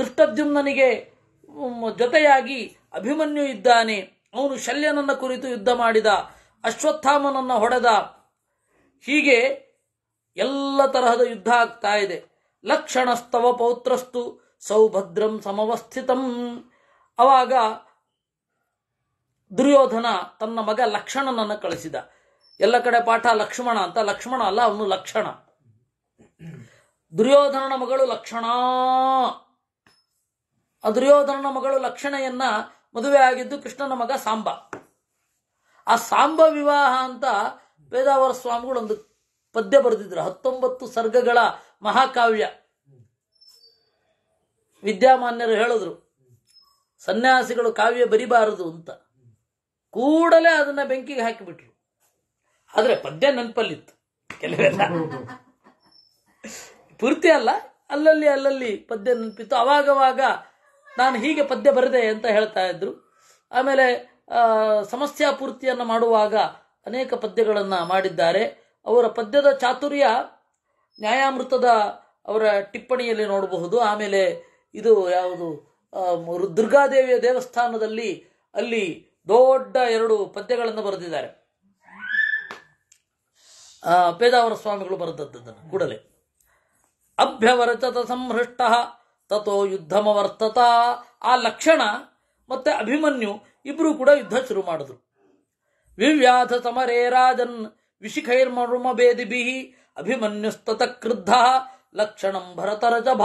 ದೃಷ್ಟದ್ಯುಮ್ನಿಗೆ ಜೊತೆಯಾಗಿ ಅಭಿಮನ್ಯು ಇದ್ದಾನೆ ಅವನು ಶಲ್ಯನನ್ನ ಕುರಿತು ಯುದ್ಧ ಮಾಡಿದ ಅಶ್ವತ್ಥಾಮನನ್ನ ಹೊಡೆದ ಹೀಗೆ ಎಲ್ಲ ತರಹದ ಯುದ್ಧ ಆಗ್ತಾ ಇದೆ ಲಕ್ಷಣಸ್ತವ ಪೌತ್ರಸ್ತು ಸೌಭದ್ರಂ ಸಮವಸ್ಥಿತಂ ಅವಾಗ ದುರ್ಯೋಧನ ತನ್ನ ಮಗ ಲಕ್ಷಣನನ್ನು ಕಳಿಸಿದ ಎಲ್ಲ ಕಡೆ ಪಾಠ ಲಕ್ಷ್ಮಣ ಅಂತ ಲಕ್ಷ್ಮಣ ಅಲ್ಲ ಅವನು ಲಕ್ಷಣ ದುರ್ಯೋಧನನ ಮಗಳು ಲಕ್ಷಣ ದುರ್ಯೋಧನನ ಮಗಳು ಲಕ್ಷಣೆಯನ್ನ ಮದುವೆ ಆಗಿದ್ದು ಕೃಷ್ಣನ ಮಗ ಸಾಂಬ ಆ ಸಾಂಬ ವಿವಾಹ ಅಂತ ವೇದಾವರ ಸ್ವಾಮಿಗಳು ಒಂದು ಪದ್ಯ ಬರೆದಿದ್ರು ಹತ್ತೊಂಬತ್ತು ಸರ್ಗಗಳ ಮಹಾಕಾವ್ಯ ವಿದ್ಯಾಮಾನ್ಯರು ಹೇಳಿದ್ರು ಸನ್ಯಾಸಿಗಳು ಕಾವ್ಯ ಬರಿಬಾರದು ಅಂತ ಕೂಡಲೇ ಅದನ್ನ ಬೆಂಕಿಗೆ ಹಾಕಿಬಿಟ್ರು ಆದ್ರೆ ಪದ್ಯ ನೆನಪಲ್ಲಿತ್ತು ಕೆಲವೆಲ್ಲ ಪೂರ್ತಿ ಅಲ್ಲ ಅಲ್ಲಲ್ಲಿ ಅಲ್ಲಲ್ಲಿ ಪದ್ಯ ನೆನಪಿತ್ತು ಅವಾಗವಾಗ ನಾನು ಹೀಗೆ ಪದ್ಯ ಬರೆದೆ ಅಂತ ಹೇಳ್ತಾ ಇದ್ರು ಆಮೇಲೆ ಪೂರ್ತಿಯನ್ನು ಮಾಡುವಾಗ ಅನೇಕ ಪದ್ಯಗಳನ್ನು ಮಾಡಿದ್ದಾರೆ ಅವರ ಪದ್ಯದ ಚಾತುರ್ಯ ನ್ಯಾಯಾಮೃತದ ಅವರ ಟಿಪ್ಪಣಿಯಲ್ಲಿ ನೋಡಬಹುದು ಆಮೇಲೆ ಇದು ಯಾವುದು ದುರ್ಗಾದೇವಿಯ ದೇವಸ್ಥಾನದಲ್ಲಿ ಅಲ್ಲಿ ದೊಡ್ಡ ಎರಡು ಪದ್ಯಗಳನ್ನು ಬರೆದಿದ್ದಾರೆ ಪೇದಾವರ ಸ್ವಾಮಿಗಳು ಬರೆದದ್ದನ್ನು ಕೂಡಲೇ ಅಭ್ಯವರಚತ ಸಂಹೃಷ್ಟ ತಥೋ ವರ್ತತ ಆ ಲಕ್ಷಣ ಮತ್ತೆ ಅಭಿಮನ್ಯು ಇಬ್ಬರು ಕೂಡ ಯುದ್ಧ ಶುರು ಮಾಡಿದ್ರು ವಿವ್ಯಾಧ ಸಮರೇ ರಾಜನ್ ವಿಶಿಖೈರ್ಮರುಮ ಬೇದಿಬಿಹಿ ಅಭಿಮನ್ಯುಸ್ತತ ಕ್ರುದ್ಧ ಲಕ್ಷಣಂ ಭರತರಜಭ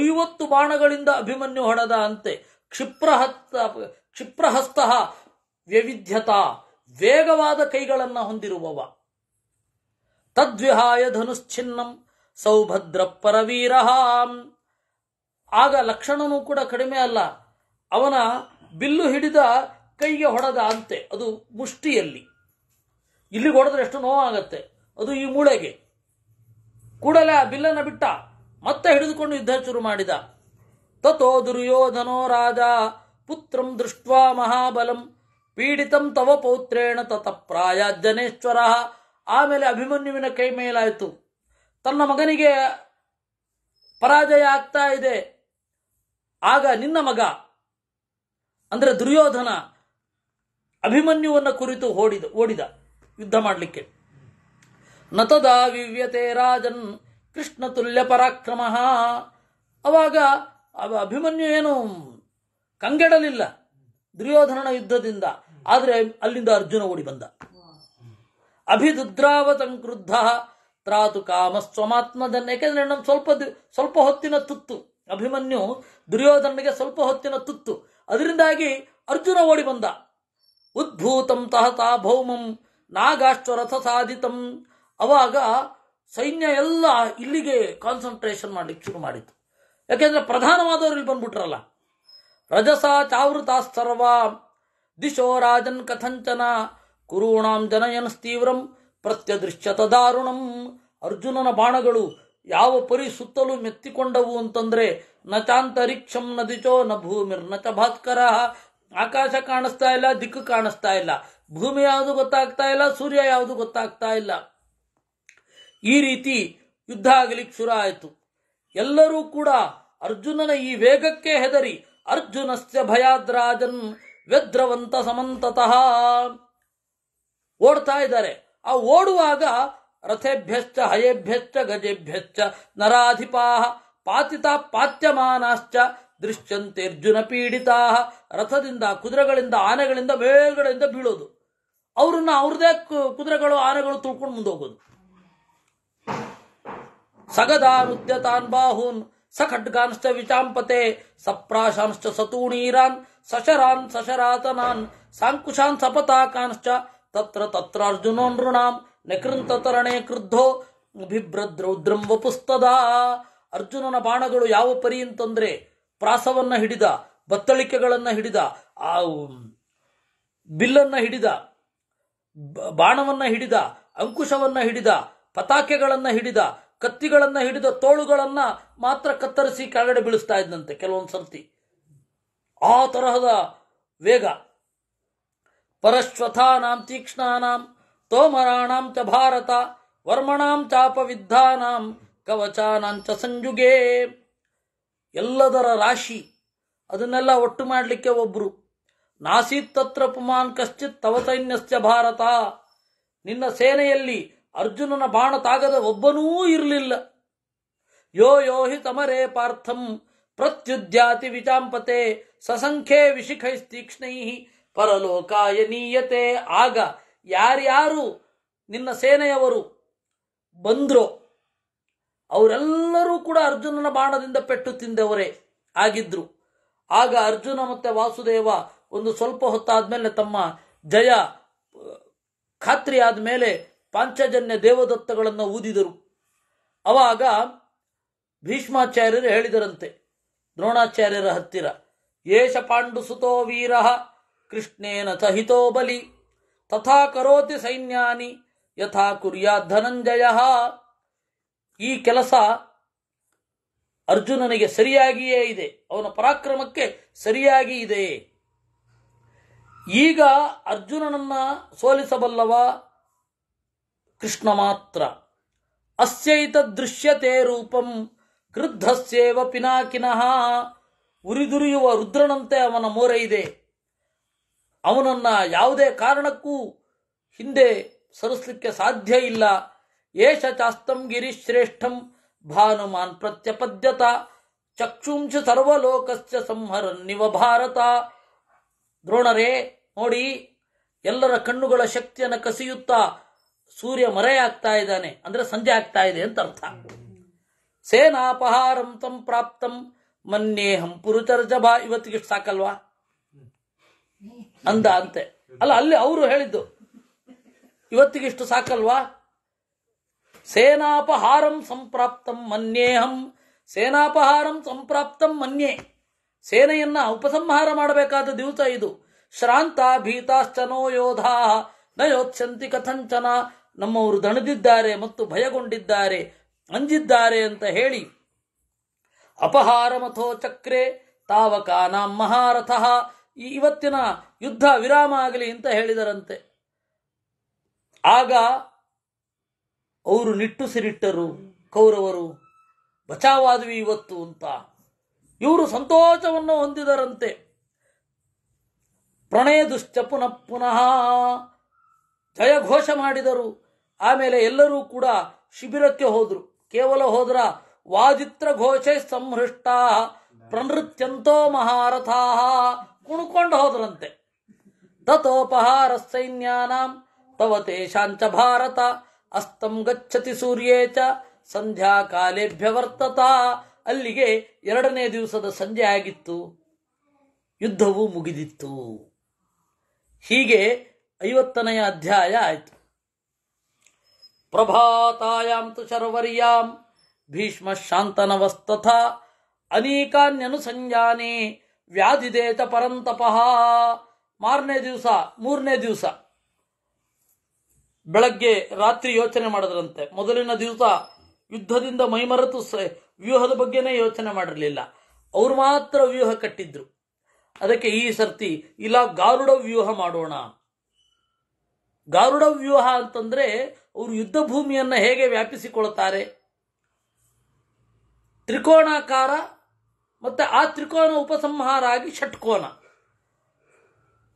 ಐವತ್ತು ಬಾಣಗಳಿಂದ ಅಭಿಮನ್ಯು ಹೊಡೆದ ಅಂತೆ ಕ್ಷಿಪ್ರಹಸ್ತ ಕ್ಷಿಪ್ರಹಸ್ತ ವ್ಯವಿಧ್ಯತಾ ವೇಗವಾದ ಕೈಗಳನ್ನು ಹೊಂದಿರುವವ ತದ್ವಿಹಾಯ ಧನುಶ್ಚಿನ್ನಂ ಸೌಭದ್ರ ಪರವೀರಹಾಂ ಆಗ ಲಕ್ಷಣನೂ ಕೂಡ ಕಡಿಮೆ ಅಲ್ಲ ಅವನ ಬಿಲ್ಲು ಹಿಡಿದ ಕೈಗೆ ಹೊಡೆದ ಅಂತೆ ಅದು ಮುಷ್ಟಿಯಲ್ಲಿ ಇಲ್ಲಿಗೆ ಹೊಡೆದ್ರೆ ಎಷ್ಟು ನೋವಾಗತ್ತೆ ಅದು ಈ ಮೂಳೆಗೆ ಕೂಡಲೇ ಆ ಬಿಲ್ಲನ್ನು ಬಿಟ್ಟ ಮತ್ತೆ ಹಿಡಿದುಕೊಂಡು ಯುದ್ಧ ಶುರು ಮಾಡಿದ ತಥೋ ದುರ್ಯೋಧನೋ ರಾಜ ಪುತ್ರಂ ದೃಷ್ಟ ಮಹಾಬಲಂ ಪೀಡಿತಂ ತವ ಪೌತ್ರೇಣ ಪ್ರಾಯ ಜನೇಶ್ವರ ಆಮೇಲೆ ಅಭಿಮನ್ಯುವಿನ ಕೈ ಮೇಲಾಯಿತು ತನ್ನ ಮಗನಿಗೆ ಪರಾಜಯ ಆಗ್ತಾ ಇದೆ ಆಗ ನಿನ್ನ ಮಗ ಅಂದರೆ ದುರ್ಯೋಧನ ಅಭಿಮನ್ಯುವನ್ನು ಕುರಿತು ಓಡಿದ ಓಡಿದ ಯುದ್ಧ ಮಾಡಲಿಕ್ಕೆ ನತದಾ ವಿವ್ಯತೆ ರಾಜನ್ ಕೃಷ್ಣ ತುಲ್ಯ ಪರಾಕ್ರಮ ಅವಾಗ ಅಭಿಮನ್ಯು ಏನು ಕಂಗೆಡಲಿಲ್ಲ ದುರ್ಯೋಧನನ ಯುದ್ಧದಿಂದ ಆದರೆ ಅಲ್ಲಿಂದ ಅರ್ಜುನ ಓಡಿ ಬಂದ ಅಭಿದುದ್ರಾವತಂ ಕ್ರುದ್ಧ ತ್ರಾತು ಕಾಮಸ್ವಮಾತ್ಮದನ್ನ ಯಾಕೆಂದ್ರೆ ನಮ್ಮ ಸ್ವಲ್ಪ ಸ್ವಲ್ಪ ಹೊತ್ತಿನ ತುತ್ತು ಅಭಿಮನ್ಯು ದುರ್ಯೋಧನಿಗೆ ಸ್ವಲ್ಪ ಹೊತ್ತಿನ ತುತ್ತು ಅದರಿಂದಾಗಿ ಅರ್ಜುನ ಓಡಿ ಬಂದ ಉದ್ಭೂತಂ ತಹತಾ ಭೌಮಂ ನಾಗಾಶ್ವರಥ ಸಾಧಿತಂ ಅವಾಗ ಸೈನ್ಯ ಎಲ್ಲ ಇಲ್ಲಿಗೆ ಕಾನ್ಸಂಟ್ರೇಷನ್ ಮಾಡಲಿಕ್ಕೆ ಶುರು ಮಾಡಿತು ಯಾಕೆಂದ್ರೆ ಪ್ರಧಾನವಾದವರು ಇಲ್ಲಿ ಬಂದ್ಬಿಟ್ರಲ್ಲ ರಜಸ ಚಾವೃತಾಸ್ತರ್ವ ದಿಶೋ ರಾಜನ್ ಕಥಂಚನ ಕುರುಣಾಂ ಜನಯನ್ ತೀವ್ರಂ ಪ್ರತ್ಯದೃಶ್ಯತ ದಾರುಣಂ ಅರ್ಜುನನ ಬಾಣಗಳು ಯಾವ ಪರಿ ಸುತ್ತಲೂ ಮೆತ್ತಿಕೊಂಡವು ಅಂತಂದ್ರೆ ನಚಾಂತರಿಕ್ಷಂ ನದಿಚೋ ನ ಭೂಮಿರ್ ನಚ ಭಾಸ್ಕರ ಆಕಾಶ ಕಾಣಿಸ್ತಾ ಇಲ್ಲ ದಿಕ್ಕು ಕಾಣಿಸ್ತಾ ಇಲ್ಲ ಭೂಮಿ ಯಾವುದು ಗೊತ್ತಾಗ್ತಾ ಇಲ್ಲ ಸೂರ್ಯ ಯಾವುದು ಗೊತ್ತಾಗ್ತಾ ಇಲ್ಲ ಈ ರೀತಿ ಯುದ್ಧ ಆಗಲಿಕ್ಕೆ ಶುರು ಆಯಿತು ಎಲ್ಲರೂ ಕೂಡ ಅರ್ಜುನನ ಈ ವೇಗಕ್ಕೆ ಹೆದರಿ ಅರ್ಜುನಸ್ಯ ಭಯಾದ್ರಾಜನ್ ವ್ಯದ್ರವಂತ ಸಮಂತತಃ ಓಡ್ತಾ ಇದ್ದಾರೆ ಆ ಓಡುವಾಗ ರಥೆಭ್ಯಶ್ಚ ಹಯೇಭ್ಯಶ್ಚ ಗಜೇಭ್ಯಶ್ಚ ನರಾಧಿಪಾ ಪಾತ್ಯಮಾನಾಶ್ಚ ದೃಶ್ಯಂತೆ ಅರ್ಜುನ ಪೀಡಿತಾ ರಥದಿಂದ ಕುದುರೆಗಳಿಂದ ಆನೆಗಳಿಂದ ಮೇಲ್ಗಡೆಯಿಂದ ಬೀಳೋದು ಅವ್ರನ್ನ ಅವ್ರದೇ ಕುದುರೆಗಳು ಆನೆಗಳು ತುಳ್ಕೊಂಡು ಮುಂದೋಗೋದು ಸಗದಾನುದ್ಯತಾನ್ ಬಾಹೂನ್ ಸಖಡ್ಗಾಂಶ್ಚ ವಿಚಾಂಪತೆ ಸಪ್ರಾಶಾಂಶ್ಚ ಸತೂಣೀರಾನ್ ಸಶರಾನ್ ಸಶರಾತನಾನ್ ಸಾಂಕುಶಾನ್ ಸಪತಾಕಾಂಶ್ಚ ತತ್ರ ತತ್ರ ಅರ್ಜುನೋ ನೃಣಾಂ ನಕೃಂತತರಣೆ ಕೃದ್ಧೋ ಬಿಭ್ರದ್ರೌದ್ರಂ ವಪುಸ್ತದ ಅರ್ಜುನನ ಬಾಣಗಳು ಯಾವ ಪರಿ ಅಂತಂದ್ರೆ ಪ್ರಾಸವನ್ನ ಹಿಡಿದ ಬತ್ತಳಿಕೆಗಳನ್ನ ಹಿಡಿದ ಆ ಬಿಲ್ಲನ್ನ ಹಿಡಿದ ಬಾಣವನ್ನ ಹಿಡಿದ ಅಂಕುಶವನ್ನ ಹಿಡಿದ ಪತಾಕೆಗಳನ್ನ ಹಿಡಿದ ಕತ್ತಿಗಳನ್ನ ಹಿಡಿದ ತೋಳುಗಳನ್ನ ಮಾತ್ರ ಕತ್ತರಿಸಿ ಕೆಳಗಡೆ ಬೀಳಿಸ್ತಾ ಇದ್ದಂತೆ ಕೆಲವೊಂದು ಸರ್ತಿ ಆ ತರಹದ ವೇಗ ಪರಶ್ವಥಾನಾಂ ತೀಕ್ಷ್ಣಾನಾಂ ತೋಮರಾಣಾಂ ಚ ಭಾರತ ವರ್ಮಣಾಂ ಕವಚಾನಾಂ ಚ ಸಂಜುಗೆ ಎಲ್ಲದರ ರಾಶಿ ಅದನ್ನೆಲ್ಲ ಒಟ್ಟು ಮಾಡಲಿಕ್ಕೆ ಒಬ್ರು ನಾಸೀತ್ ತತ್ರ ಪುಮಾನ್ ಕಶ್ಚಿತ್ ಸೈನ್ಯಸ್ಯ ಭಾರತ ನಿನ್ನ ಸೇನೆಯಲ್ಲಿ ಅರ್ಜುನನ ಬಾಣ ತಾಗದ ಒಬ್ಬನೂ ಇರಲಿಲ್ಲ ಯೋ ಯೋ ಹಿ ತಮರೇ ಪಾರ್ಥಂ ಪ್ರತ್ಯುದ್ಯಾತಿ ವಿಚಾಂಪತೆ ಸಸಂಖ್ಯೆ ವಿಶಿಖೈಸ್ತೀಕ್ಷ್ಣೈ ಪರಲೋಕಾಯ ನೀಯತೆ ಆಗ ಯಾರ್ಯಾರು ನಿನ್ನ ಸೇನೆಯವರು ಬಂದ್ರೋ ಅವರೆಲ್ಲರೂ ಕೂಡ ಅರ್ಜುನನ ಬಾಣದಿಂದ ಪೆಟ್ಟು ತಿಂದವರೇ ಆಗಿದ್ರು ಆಗ ಅರ್ಜುನ ಮತ್ತೆ ವಾಸುದೇವ ಒಂದು ಸ್ವಲ್ಪ ಹೊತ್ತಾದ್ಮೇಲೆ ತಮ್ಮ ಜಯ ಖಾತ್ರಿ ಆದ್ಮೇಲೆ ಪಾಂಚಜನ್ಯ ದೇವದತ್ತಗಳನ್ನು ಊದಿದರು ಅವಾಗ ಭೀಷ್ಮಾಚಾರ್ಯರು ಹೇಳಿದರಂತೆ ದ್ರೋಣಾಚಾರ್ಯರ ಹತ್ತಿರ ಯೇಷ ಸುತೋ ವೀರ ಕೃಷ್ಣೇನ ಸಹಿತೋ ಬಲಿ ತಥಾ ಕರೋತಿ ಸೈನ್ಯಾನಿ ಯಥಾ ಕುರಿಯ ಧನಂಜಯ ಈ ಕೆಲಸ ಅರ್ಜುನನಿಗೆ ಸರಿಯಾಗಿಯೇ ಇದೆ ಅವನ ಪರಾಕ್ರಮಕ್ಕೆ ಸರಿಯಾಗಿ ಇದೆ ಈಗ ಅರ್ಜುನನನ್ನ ಸೋಲಿಸಬಲ್ಲವ ಕೃಷ್ಣ ಮಾತ್ರ ಅಸ್ಯೈತ ದೃಶ್ಯತೆ ರೂಪಂ ಕೃದ್ಧಸ್ಯೇವ ಪಿನಾಕಿನಃ ಉರಿದುರಿಯುವ ರುದ್ರನಂತೆ ಅವನ ಮೋರೆ ಇದೆ ಅವನನ್ನ ಯಾವುದೇ ಕಾರಣಕ್ಕೂ ಹಿಂದೆ ಸರಿಸಲಿಕ್ಕೆ ಸಾಧ್ಯ ಇಲ್ಲ ಏಷ ಚಾಸ್ತಂ ಗಿರಿಶ್ರೇಷ್ಠಂ ಭಾನುಮಾನ್ ಪ್ರತ್ಯಪದ್ಯತ ಚಕ್ಷುಂಶ ಸರ್ವಲೋಕಸ್ಯ ಸಂಹರ ನಿವ ಭಾರತ ದ್ರೋಣರೇ ನೋಡಿ ಎಲ್ಲರ ಕಣ್ಣುಗಳ ಶಕ್ತಿಯನ್ನು ಕಸಿಯುತ್ತಾ ಸೂರ್ಯ ಮರೆಯಾಗ್ತಾ ಇದ್ದಾನೆ ಅಂದ್ರೆ ಸಂಜೆ ಆಗ್ತಾ ಇದೆ ಅಂತ ಅರ್ಥ ಸೇನಾಪಹಾರಂ ತಂ ಪ್ರಾಪ್ತಂ ಮನ್ನೇಹಂ ಪುರುಚರ್ಜಭ ಇವತ್ತಿಗೆ ಸಾಕಲ್ವಾ ಅಂದ ಅಂತೆ ಅಲ್ಲ ಅಲ್ಲಿ ಅವರು ಹೇಳಿದ್ದು ಇವತ್ತಿಗಿಷ್ಟು ಸಾಕಲ್ವಾ ಸೇನಾಪಹಾರಂ ಸಂಪ್ರಾಪ್ತಂ ಮನ್ಯೇಹಂ ಸೇನಾಪಹಾರಂ ಸಂಪ್ರಾಪ್ತಂ ಮನ್ಯೆ ಸೇನೆಯನ್ನ ಉಪಸಂಹಾರ ಮಾಡಬೇಕಾದ ದಿವಸ ಇದು ಶ್ರಾಂತ ಭೀತಾಶ್ಚನೋ ಯೋಧಾ ನ ಯೋತ್ಸಂತಿ ಕಥಂಚನ ನಮ್ಮವರು ದಣದಿದ್ದಾರೆ ಮತ್ತು ಭಯಗೊಂಡಿದ್ದಾರೆ ಅಂಜಿದ್ದಾರೆ ಅಂತ ಹೇಳಿ ಅಪಹಾರ ಮಥೋ ಚಕ್ರೆ ತಾವಕಾನಾಂ ಮಹಾರಥಃ ಇವತ್ತಿನ ಯುದ್ಧ ವಿರಾಮ ಆಗಲಿ ಅಂತ ಹೇಳಿದರಂತೆ ಆಗ ಅವರು ನಿಟ್ಟುಸಿರಿಟ್ಟರು ಕೌರವರು ಬಚಾವಾದ್ವಿ ಇವತ್ತು ಅಂತ ಇವರು ಸಂತೋಷವನ್ನು ಹೊಂದಿದರಂತೆ ಪ್ರಣಯ ದುಶ್ಚ ಪುನಃ ಪುನಃ ಘೋಷ ಮಾಡಿದರು ಆಮೇಲೆ ಎಲ್ಲರೂ ಕೂಡ ಶಿಬಿರಕ್ಕೆ ಹೋದರು ಕೇವಲ ಹೋದ್ರ ವಾಜಿತ್ರ ಘೋಷೆ ಸಂಹೃಷ್ಟ ಪ್ರನೃತ್ಯಂತೋ ಮಹಾರಥಾ ಕುಣ್ಕೊಂಡು ಹೋದ್ರಂತೆ ತಥೋಪಹಾರ ಸೈನ್ಯಾನಾಂ ತವ ಭಾರತ ಅಸ್ತಂ ಗಚ್ಚತಿ ಸೂರ್ಯೇ ಚ ಸಂಧ್ಯಾ ವರ್ತತ ಅಲ್ಲಿಗೆ ಎರಡನೇ ದಿವಸದ ಸಂಜೆ ಆಗಿತ್ತು ಯುದ್ಧವು ಮುಗಿದಿತ್ತು ಹೀಗೆ ಐವತ್ತನೆಯ ಅಧ್ಯಾಯ ಆಯಿತು ಪ್ರಭಾತಾಯಾಮ್ ತು ಭೀಷ್ಮ ಶಾಂತನವಸ್ತಥ ಅನೇಕಾನ್ಯನು ಸಂಜಾನೆ ವ್ಯಾಧಿದೇತ ಪರಂತಪಃ ಮಾರನೇ ದಿವಸ ಮೂರನೇ ದಿವಸ ಬೆಳಗ್ಗೆ ರಾತ್ರಿ ಯೋಚನೆ ಮಾಡಿದ್ರಂತೆ ಮೊದಲಿನ ದಿವಸ ಯುದ್ಧದಿಂದ ಮೈಮರೆತು ವ್ಯೂಹದ ಬಗ್ಗೆನೇ ಯೋಚನೆ ಮಾಡಿರಲಿಲ್ಲ ಅವ್ರು ಮಾತ್ರ ವ್ಯೂಹ ಕಟ್ಟಿದ್ರು ಅದಕ್ಕೆ ಈ ಸರ್ತಿ ಇಲ್ಲ ಗಾರುಡ ವ್ಯೂಹ ಮಾಡೋಣ ಗಾರುಡ ವ್ಯೂಹ ಅಂತಂದ್ರೆ ಅವರು ಯುದ್ಧ ಭೂಮಿಯನ್ನು ಹೇಗೆ ವ್ಯಾಪಿಸಿಕೊಳ್ತಾರೆ ತ್ರಿಕೋಣಾಕಾರ ಮತ್ತೆ ಆ ತ್ರಿಕೋನ ಉಪಸಂಹಾರ ಆಗಿ ಷಟ್ಕೋನ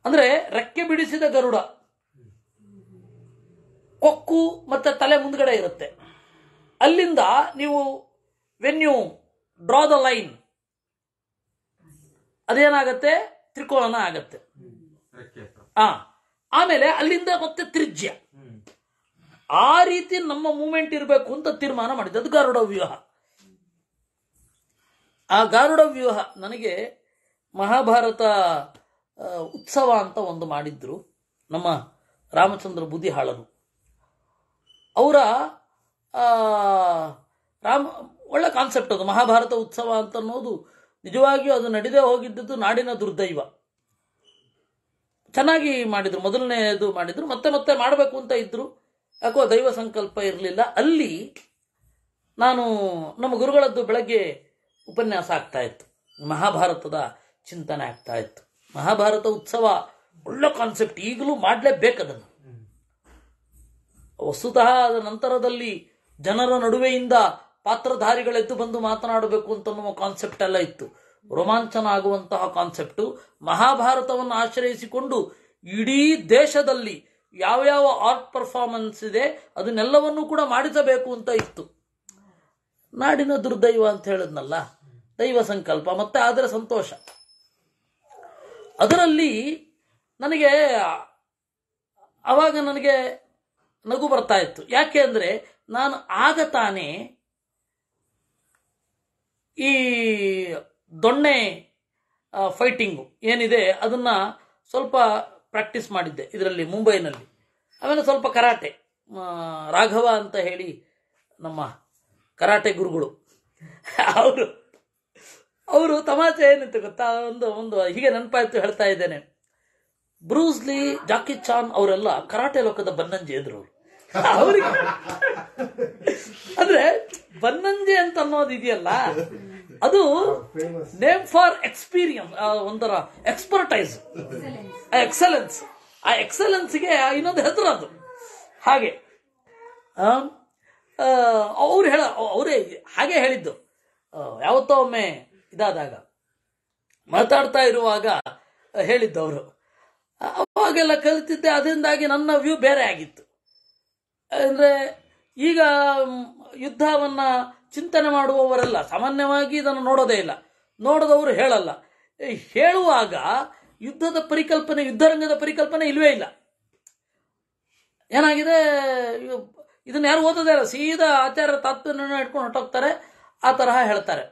ಅಂದ್ರೆ ರೆಕ್ಕೆ ಬಿಡಿಸಿದ ಗರುಡ ಕೊಕ್ಕು ಮತ್ತೆ ತಲೆ ಮುಂದ್ಗಡೆ ಇರುತ್ತೆ ಅಲ್ಲಿಂದ ನೀವು when you draw the line ಅದೇನಾಗತ್ತೆ ತ್ರಿಕೋನ ಆಗತ್ತೆ ಆ ಆಮೇಲೆ ಅಲ್ಲಿಂದ ಮತ್ತೆ ತ್ರಿಜ್ಯ ಆ ರೀತಿ ನಮ್ಮ ಮೂಮೆಂಟ್ ಇರಬೇಕು ಅಂತ ತೀರ್ಮಾನ ಅದು ಗರುಡ ವ್ಯೂಹ ಆ ಗಾರುಡ ವ್ಯೂಹ ನನಗೆ ಮಹಾಭಾರತ ಉತ್ಸವ ಅಂತ ಒಂದು ಮಾಡಿದ್ರು ನಮ್ಮ ರಾಮಚಂದ್ರ ಬುದ್ಧಿಹಾಳರು ಅವರ ರಾಮ ಒಳ್ಳೆ ಕಾನ್ಸೆಪ್ಟ್ ಅದು ಮಹಾಭಾರತ ಉತ್ಸವ ಅಂತ ಅನ್ನೋದು ನಿಜವಾಗಿಯೂ ಅದು ನಡೆದೇ ಹೋಗಿದ್ದದ್ದು ನಾಡಿನ ದುರ್ದೈವ ಚೆನ್ನಾಗಿ ಮಾಡಿದರು ಮೊದಲನೇದು ಮಾಡಿದರು ಮತ್ತೆ ಮತ್ತೆ ಮಾಡಬೇಕು ಅಂತ ಇದ್ದರು ಯಾಕೋ ದೈವ ಸಂಕಲ್ಪ ಇರಲಿಲ್ಲ ಅಲ್ಲಿ ನಾನು ನಮ್ಮ ಗುರುಗಳದ್ದು ಬೆಳಗ್ಗೆ ಉಪನ್ಯಾಸ ಆಗ್ತಾ ಇತ್ತು ಮಹಾಭಾರತದ ಚಿಂತನೆ ಆಗ್ತಾ ಇತ್ತು ಮಹಾಭಾರತ ಉತ್ಸವ ಒಳ್ಳೆ ಕಾನ್ಸೆಪ್ಟ್ ಈಗಲೂ ಮಾಡಲೇಬೇಕು ವಸ್ತುತಃ ಅದರ ನಂತರದಲ್ಲಿ ಜನರ ನಡುವೆಯಿಂದ ಪಾತ್ರಧಾರಿಗಳೆದ್ದು ಬಂದು ಮಾತನಾಡಬೇಕು ಅಂತ ಕಾನ್ಸೆಪ್ಟ್ ಎಲ್ಲ ಇತ್ತು ರೋಮಾಂಚನ ಆಗುವಂತಹ ಕಾನ್ಸೆಪ್ಟು ಮಹಾಭಾರತವನ್ನು ಆಶ್ರಯಿಸಿಕೊಂಡು ಇಡೀ ದೇಶದಲ್ಲಿ ಯಾವ ಯಾವ ಆರ್ಟ್ ಪರ್ಫಾರ್ಮೆನ್ಸ್ ಇದೆ ಅದನ್ನೆಲ್ಲವನ್ನೂ ಕೂಡ ಮಾಡಿಸಬೇಕು ಅಂತ ಇತ್ತು ನಾಡಿನ ದುರ್ದೈವ ಅಂತ ಹೇಳಿದ್ನಲ್ಲ ದೈವ ಸಂಕಲ್ಪ ಮತ್ತು ಅದರ ಸಂತೋಷ ಅದರಲ್ಲಿ ನನಗೆ ಆವಾಗ ನನಗೆ ನಗು ಬರ್ತಾ ಇತ್ತು ಯಾಕೆ ಅಂದರೆ ನಾನು ಆಗ ತಾನೇ ಈ ದೊಣ್ಣೆ ಫೈಟಿಂಗು ಏನಿದೆ ಅದನ್ನು ಸ್ವಲ್ಪ ಪ್ರಾಕ್ಟೀಸ್ ಮಾಡಿದ್ದೆ ಇದರಲ್ಲಿ ಮುಂಬೈನಲ್ಲಿ ಆಮೇಲೆ ಸ್ವಲ್ಪ ಕರಾಟೆ ರಾಘವ ಅಂತ ಹೇಳಿ ನಮ್ಮ ಕರಾಟೆ ಗುರುಗಳು ಅವರು ಅವರು ತಮಾಷೆ ಏನಿತ್ತು ಗೊತ್ತಾ ಒಂದು ಒಂದು ಹೀಗೆ ನೆನಪಾಯ್ತು ಹೇಳ್ತಾ ಇದ್ದೇನೆ ಬ್ರೂಸ್ಲಿ ಜಾಕಿ ಚಾನ್ ಅವರೆಲ್ಲ ಕರಾಟೆ ಲೋಕದ ಬನ್ನಂಜಿ ಎದುರು ಅವರಿಗೆ ಅಂದ್ರೆ ಬನ್ನಂಜಿ ಅಂತ ಅನ್ನೋದು ಇದೆಯಲ್ಲ ಅದು ನೇಮ್ ಫಾರ್ ಎಕ್ಸ್ಪೀರಿಯನ್ಸ್ ಒಂದರ ಎಕ್ಸ್ಪರ್ಟೈಸ್ ಆ ಎಕ್ಸಲೆನ್ಸ್ ಆ ಎಕ್ಸಲೆನ್ಸ್ಗೆ ಇನ್ನೊಂದು ಹೆಸರು ಅದು ಹಾಗೆ ಅವ್ರು ಹೇಳ ಅವರೇ ಹಾಗೆ ಹೇಳಿದ್ದು ಯಾವತ್ತೋ ಒಮ್ಮೆ ಇದಾದಾಗ ಮಾತಾಡ್ತಾ ಇರುವಾಗ ಹೇಳಿದ್ದವರು ಅವಾಗೆಲ್ಲ ಕಲಿತಿದ್ದೆ ಅದರಿಂದಾಗಿ ನನ್ನ ವ್ಯೂ ಬೇರೆ ಆಗಿತ್ತು ಅಂದರೆ ಈಗ ಯುದ್ಧವನ್ನು ಚಿಂತನೆ ಮಾಡುವವರೆಲ್ಲ ಸಾಮಾನ್ಯವಾಗಿ ಇದನ್ನು ನೋಡೋದೇ ಇಲ್ಲ ನೋಡದವರು ಹೇಳಲ್ಲ ಹೇಳುವಾಗ ಯುದ್ಧದ ಪರಿಕಲ್ಪನೆ ಯುದ್ಧರಂಗದ ಪರಿಕಲ್ಪನೆ ಇಲ್ವೇ ಇಲ್ಲ ಏನಾಗಿದೆ ಇದನ್ನು ಯಾರು ಓದೋದೇ ಇಲ್ಲ ಸೀದಾ ಆಚಾರ ತಾತ್ವ ಇಟ್ಕೊಂಡು ಹೊಟ್ಟೋಗ್ತಾರೆ ಆ ತರಹ ಹೇಳ್ತಾರೆ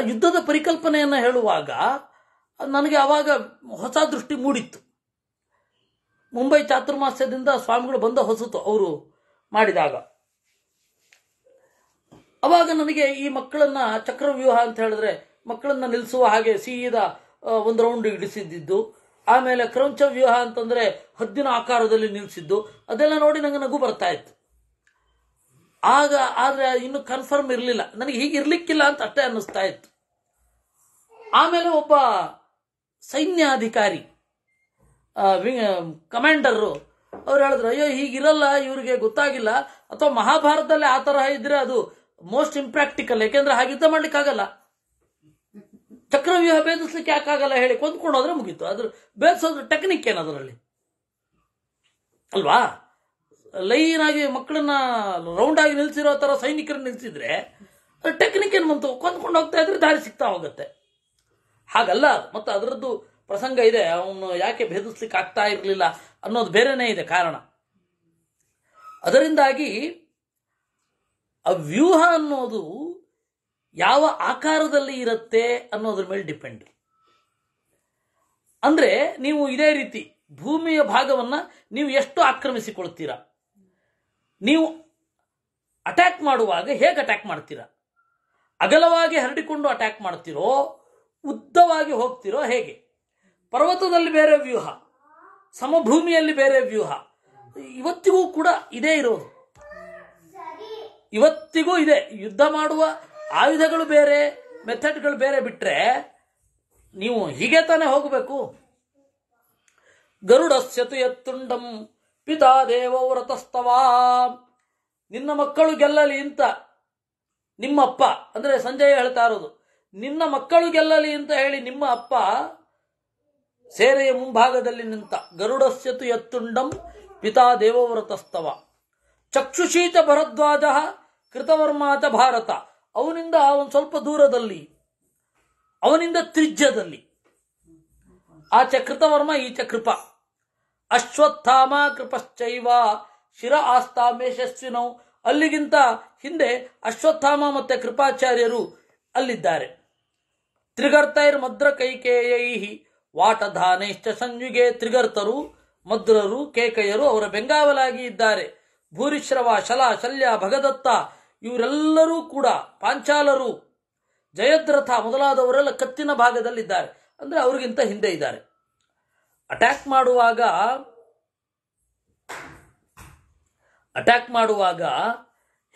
ಆ ಯುದ್ಧದ ಪರಿಕಲ್ಪನೆಯನ್ನು ಹೇಳುವಾಗ ನನಗೆ ಅವಾಗ ಹೊಸ ದೃಷ್ಟಿ ಮೂಡಿತ್ತು ಮುಂಬೈ ಚಾತುರ್ಮಾಸ್ಯದಿಂದ ಸ್ವಾಮಿಗಳು ಬಂದ ಹೊಸತು ಅವರು ಮಾಡಿದಾಗ ಅವಾಗ ನನಗೆ ಈ ಮಕ್ಕಳನ್ನ ಚಕ್ರವ್ಯೂಹ ಅಂತ ಹೇಳಿದ್ರೆ ಮಕ್ಕಳನ್ನ ನಿಲ್ಲಿಸುವ ಹಾಗೆ ಸೀದಾ ಒಂದು ರೌಂಡ್ ಇಡಿಸಿದ್ದು ಆಮೇಲೆ ಕ್ರೌಂಚ ವ್ಯೂಹ ಅಂತಂದ್ರೆ ಹದ್ದಿನ ಆಕಾರದಲ್ಲಿ ನಿಲ್ಲಿಸಿದ್ದು ಅದೆಲ್ಲ ನೋಡಿ ನನಗೆ ನಗು ಬರ್ತಾ ಇತ್ತು ಆಗ ಆದ್ರೆ ಇನ್ನು ಕನ್ಫರ್ಮ್ ಇರಲಿಲ್ಲ ನನಗೆ ಹೀಗೆ ಇರಲಿಕ್ಕಿಲ್ಲ ಅಂತ ಅಷ್ಟೇ ಅನ್ನಿಸ್ತಾ ಇತ್ತು ಆಮೇಲೆ ಒಬ್ಬ ಸೈನ್ಯಾಧಿಕಾರಿ ಕಮಾಂಡರು ಅವ್ರು ಹೇಳಿದ್ರು ಅಯ್ಯೋ ಹೀಗಿರಲ್ಲ ಇವರಿಗೆ ಗೊತ್ತಾಗಿಲ್ಲ ಅಥವಾ ಮಹಾಭಾರತದಲ್ಲಿ ಆ ತರಹ ಇದ್ರೆ ಅದು ಮೋಸ್ಟ್ ಇಂಪ್ರಾಕ್ಟಿಕಲ್ ಯಾಕೆಂದ್ರೆ ಮಾಡ್ಲಿಕ್ಕೆ ಆಗಲ್ಲ ಚಕ್ರವ್ಯೂಹ ಭೇದಿಸ್ಲಿಕ್ಕೆ ಆಗಲ್ಲ ಹೇಳಿ ಕೊಂದ್ಕೊಂಡು ಹೋದ್ರೆ ಮುಗೀತು ಅದ್ರ ಭೇದಿಸೋದ್ರ ಟೆಕ್ನಿಕ್ ಏನದರಲ್ಲಿ ಅಲ್ವಾ ಲೈನ್ ಆಗಿ ಮಕ್ಕಳನ್ನ ರೌಂಡ್ ಆಗಿ ನಿಲ್ಸಿರೋ ತರ ಸೈನಿಕರನ್ನ ನಿಲ್ಸಿದ್ರೆ ಟೆಕ್ನಿಕ್ ಏನ್ ಬಂತು ಕೊಂದ್ಕೊಂಡು ಹೋಗ್ತಾ ಇದ್ರೆ ದಾರಿ ಸಿಗ್ತಾ ಹೋಗುತ್ತೆ ಹಾಗಲ್ಲ ಮತ್ತೆ ಅದರದ್ದು ಪ್ರಸಂಗ ಇದೆ ಅವನು ಯಾಕೆ ಭೇದಿಸ್ಲಿಕ್ಕೆ ಆಗ್ತಾ ಇರಲಿಲ್ಲ ಅನ್ನೋದು ಬೇರೆನೇ ಇದೆ ಕಾರಣ ಅದರಿಂದಾಗಿ ಆ ವ್ಯೂಹ ಅನ್ನೋದು ಯಾವ ಆಕಾರದಲ್ಲಿ ಇರುತ್ತೆ ಅನ್ನೋದ್ರ ಮೇಲೆ ಡಿಪೆಂಡ್ ಅಂದ್ರೆ ನೀವು ಇದೇ ರೀತಿ ಭೂಮಿಯ ಭಾಗವನ್ನ ನೀವು ಎಷ್ಟು ಆಕ್ರಮಿಸಿಕೊಳ್ತೀರಾ ನೀವು ಅಟ್ಯಾಕ್ ಮಾಡುವಾಗ ಹೇಗೆ ಅಟ್ಯಾಕ್ ಮಾಡ್ತೀರಾ ಅಗಲವಾಗಿ ಹರಡಿಕೊಂಡು ಅಟ್ಯಾಕ್ ಮಾಡ್ತಿರೋ ಉದ್ದವಾಗಿ ಹೋಗ್ತಿರೋ ಹೇಗೆ ಪರ್ವತದಲ್ಲಿ ಬೇರೆ ವ್ಯೂಹ ಸಮಭೂಮಿಯಲ್ಲಿ ಬೇರೆ ವ್ಯೂಹ ಇವತ್ತಿಗೂ ಕೂಡ ಇದೇ ಇರೋದು ಇವತ್ತಿಗೂ ಇದೆ ಯುದ್ಧ ಮಾಡುವ ಆಯುಧಗಳು ಬೇರೆ ಮೆಥಡ್ಗಳು ಬೇರೆ ಬಿಟ್ರೆ ನೀವು ಹೀಗೆ ತಾನೇ ಹೋಗಬೇಕು ಗರುಡಸ್ಯತು ಎತ್ತುಂಡಂ ಪಿತಾ ರತಸ್ತವಾ ನಿನ್ನ ಮಕ್ಕಳು ಗೆಲ್ಲಲಿ ಅಂತ ನಿಮ್ಮಪ್ಪ ಅಂದರೆ ಸಂಜಯ ಹೇಳ್ತಾ ಇರೋದು ನಿನ್ನ ಮಕ್ಕಳು ಗೆಲ್ಲಲಿ ಅಂತ ಹೇಳಿ ನಿಮ್ಮ ಅಪ್ಪ ಸೇರೆಯ ಮುಂಭಾಗದಲ್ಲಿ ನಿಂತ ಗರುಡಸ್ಯತು ಎತ್ತುಂಡಂ ಪಿತಾ ದೇವವ್ರತಸ್ತವ ಚಕ್ಷುಷೀಚ ಭರದ್ವಾಜ ಕೃತವರ್ಮಾಚ ಭಾರತ ಅವನಿಂದ ಒಂದು ಸ್ವಲ್ಪ ದೂರದಲ್ಲಿ ಅವನಿಂದ ತ್ರಿಜ್ಯದಲ್ಲಿ ಆಚೆ ಕೃತವರ್ಮ ಈಚೆ ಕೃಪ ಅಶ್ವತ್ಥಾಮ ಕೃಪಶ್ಚೈವ ಶಿರ ಆಸ್ತಾಮೆ ಅಲ್ಲಿಗಿಂತ ಹಿಂದೆ ಅಶ್ವತ್ಥಾಮ ಮತ್ತೆ ಕೃಪಾಚಾರ್ಯರು ಅಲ್ಲಿದ್ದಾರೆ ತ್ರಿಗರ್ತೈರ್ ಮದ್ರ ಕೈಕೇಯೈಹಿ ವಾಟಧಾನೈಶ್ಚ ಸಂಯುಗೆ ತ್ರಿಗರ್ತರು ಮದ್ರರು ಕೇಕಯ್ಯರು ಅವರ ಬೆಂಗಾವಲಾಗಿ ಇದ್ದಾರೆ ಭೂರಿಶ್ರವ ಶಲ ಶಲ್ಯ ಭಗದತ್ತ ಇವರೆಲ್ಲರೂ ಕೂಡ ಪಾಂಚಾಲರು ಜಯದ್ರಥ ಮೊದಲಾದವರೆಲ್ಲ ಕತ್ತಿನ ಭಾಗದಲ್ಲಿದ್ದಾರೆ ಅಂದರೆ ಅವರಿಗಿಂತ ಹಿಂದೆ ಇದ್ದಾರೆ ಅಟ್ಯಾಕ್ ಮಾಡುವಾಗ ಅಟ್ಯಾಕ್ ಮಾಡುವಾಗ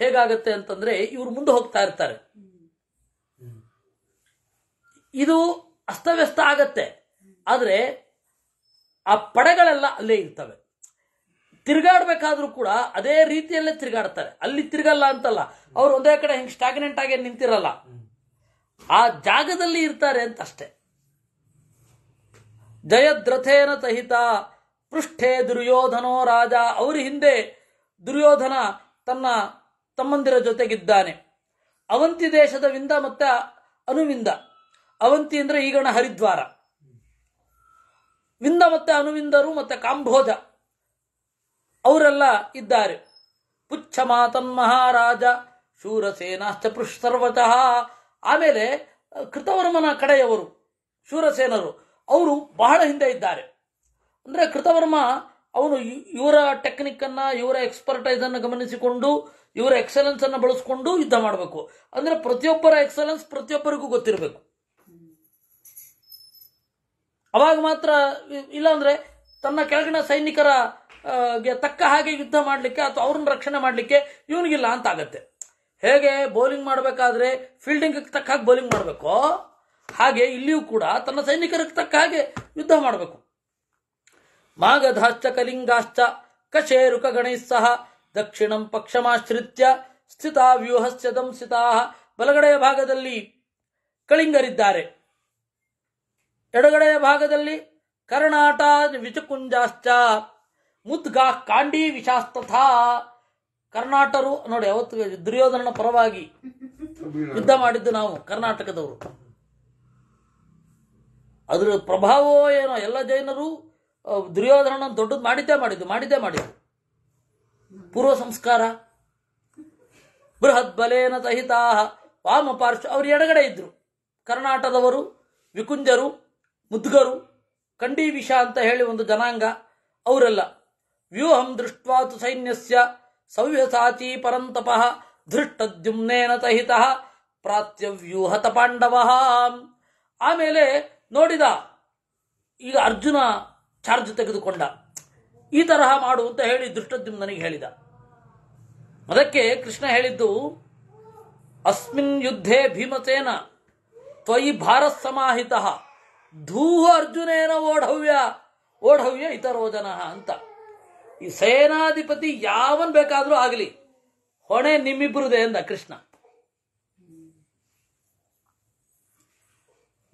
ಹೇಗಾಗತ್ತೆ ಅಂತಂದ್ರೆ ಇವರು ಮುಂದೆ ಹೋಗ್ತಾ ಇರ್ತಾರೆ ಇದು ಅಸ್ತವ್ಯಸ್ತ ಆಗತ್ತೆ ಆದರೆ ಆ ಪಡೆಗಳೆಲ್ಲ ಅಲ್ಲೇ ಇರ್ತವೆ ತಿರುಗಾಡ್ಬೇಕಾದ್ರೂ ಕೂಡ ಅದೇ ರೀತಿಯಲ್ಲೇ ತಿರುಗಾಡ್ತಾರೆ ಅಲ್ಲಿ ತಿರುಗಲ್ಲ ಅಂತಲ್ಲ ಅವ್ರು ಒಂದೇ ಕಡೆ ಹಿಂಗೆ ಸ್ಟಾಗ್ನೆಂಟ್ ಆಗಿ ನಿಂತಿರಲ್ಲ ಆ ಜಾಗದಲ್ಲಿ ಇರ್ತಾರೆ ಅಂತ ಅಷ್ಟೆ ಜಯದ್ರಥೇನ ಸಹಿತ ಪೃಷ್ಠೇ ದುರ್ಯೋಧನೋ ರಾಜ ಅವರ ಹಿಂದೆ ದುರ್ಯೋಧನ ತನ್ನ ತಮ್ಮಂದಿರ ಜೊತೆಗಿದ್ದಾನೆ ಅವಂತಿ ದೇಶದ ವಿಂದ ಮತ್ತು ಅನುವಿಂದ ಅವಂತಿ ಅಂದರೆ ಈಗಣ ಹರಿದ್ವಾರ ವಿಂದ ಮತ್ತೆ ಅನುವಿಂದರು ಮತ್ತೆ ಕಾಂಬೋಧ ಅವರೆಲ್ಲ ಇದ್ದಾರೆ ಪುಚ್ಛ ಮಾತನ್ ಮಹಾರಾಜ ಶೂರಸೇನಾಶ್ಚ ಪೃಷ್ ಆಮೇಲೆ ಕೃತವರ್ಮನ ಕಡೆಯವರು ಶೂರಸೇನರು ಅವರು ಬಹಳ ಹಿಂದೆ ಇದ್ದಾರೆ ಅಂದರೆ ಕೃತವರ್ಮ ಅವನು ಇವರ ಟೆಕ್ನಿಕ್ಕನ್ನು ಇವರ ಎಕ್ಸ್ಪರ್ಟೈಸನ್ನು ಗಮನಿಸಿಕೊಂಡು ಇವರ ಎಕ್ಸಲೆನ್ಸನ್ನು ಬಳಸಿಕೊಂಡು ಯುದ್ಧ ಮಾಡಬೇಕು ಅಂದರೆ ಪ್ರತಿಯೊಬ್ಬರ ಎಕ್ಸಲೆನ್ಸ್ ಪ್ರತಿಯೊಬ್ಬರಿಗೂ ಗೊತ್ತಿರಬೇಕು ಅವಾಗ ಮಾತ್ರ ಇಲ್ಲಾಂದರೆ ತನ್ನ ಕೆಳಗಿನ ಸೈನಿಕರ ತಕ್ಕ ಹಾಗೆ ಯುದ್ಧ ಮಾಡಲಿಕ್ಕೆ ಅಥವಾ ಅವ್ರನ್ನ ರಕ್ಷಣೆ ಮಾಡಲಿಕ್ಕೆ ಇವನಿಗಿಲ್ಲ ಅಂತ ಆಗತ್ತೆ ಹೇಗೆ ಬೌಲಿಂಗ್ ಮಾಡಬೇಕಾದ್ರೆ ಫೀಲ್ಡಿಂಗ್ ತಕ್ಕ ಹಾಗೆ ಬೌಲಿಂಗ್ ಮಾಡಬೇಕು ಹಾಗೆ ಇಲ್ಲಿಯೂ ಕೂಡ ತನ್ನ ಸೈನಿಕರಿಗೆ ತಕ್ಕ ಹಾಗೆ ಯುದ್ಧ ಮಾಡಬೇಕು ಮಾಗಧಾಶ್ಚ ಕಲಿಂಗಾಶ್ಚ ಕಶೇರುಕ ಸಹ ದಕ್ಷಿಣಂ ಪಕ್ಷಮಾಶ್ರಿತ್ಯ ಸ್ಥಿತ ವ್ಯೂಹಸ್ಯ ದಂಸಿತಾ ಬಲಗಡೆಯ ಭಾಗದಲ್ಲಿ ಕಳಿಂಗರಿದ್ದಾರೆ ಎಡಗಡೆಯ ಭಾಗದಲ್ಲಿ ಕರ್ನಾಟ ವಿಚಕುಂಜಾಶ್ಚ ಮುದ್ಗಾ ಕಾಂಡಿ ವಿಶಾಸ್ತಥಾ ಕರ್ನಾಟರು ನೋಡಿ ಅವತ್ತು ದುರ್ಯೋಧನನ ಪರವಾಗಿ ಯುದ್ಧ ಮಾಡಿದ್ದು ನಾವು ಕರ್ನಾಟಕದವರು ಅದರ ಪ್ರಭಾವವೋ ಏನೋ ಎಲ್ಲ ಜೈನರು ದುರ್ಯೋಧನ ದೊಡ್ಡದು ಮಾಡಿದ್ದೇ ಮಾಡಿದ್ದು ಮಾಡಿದ್ದೇ ಮಾಡಿದ್ದು ಪೂರ್ವ ಸಂಸ್ಕಾರ ಬೃಹತ್ ಬಲೇನ ಸಹಿತಾ ವಾಮ ಪಾರ್ಶ್ವ ಅವರು ಎಡಗಡೆ ಇದ್ರು ಕರ್ನಾಟಕದವರು ವಿಕುಂಜರು ಮುದ್ಗರು ಕಂಡಿ ವಿಷ ಅಂತ ಹೇಳಿ ಒಂದು ಜನಾಂಗ ಅವರೆಲ್ಲ ವ್ಯೂಹಂ ದೃಷ್ಟ್ವಾತು ಸೈನ್ಯಸ್ಯ ಸವ್ಯಸಾಚಿ ಪರಂತಪಃ ಧೃಷ್ಟದ್ಯುಮ್ನೇನ ಸಹಿತ ಪ್ರಾತ್ಯವ್ಯೂಹತ ಪಾಂಡವ ಆಮೇಲೆ ನೋಡಿದ ಈಗ ಅರ್ಜುನ ಚಾರ್ಜ್ ತೆಗೆದುಕೊಂಡ ಈ ತರಹ ಮಾಡು ಅಂತ ಹೇಳಿ ನನಗೆ ಹೇಳಿದ ಅದಕ್ಕೆ ಕೃಷ್ಣ ಹೇಳಿದ್ದು ಅಸ್ಮಿನ್ ಯುದ್ಧೇ ಭೀಮಸೇನ ತ್ವಯಿ ಭಾರತ್ ಸಮಾಹಿತ ಧೂ ಅರ್ಜುನೇನ ಓಢವ್ಯ ಓಢವ್ಯ ಇತರೋ ಜನ ಅಂತ ಈ ಸೇನಾಧಿಪತಿ ಯಾವನ್ ಬೇಕಾದರೂ ಆಗಲಿ ಹೊಣೆ ನಿಮ್ಮಿಬ್ಬರುದೇ ಅಂದ ಕೃಷ್ಣ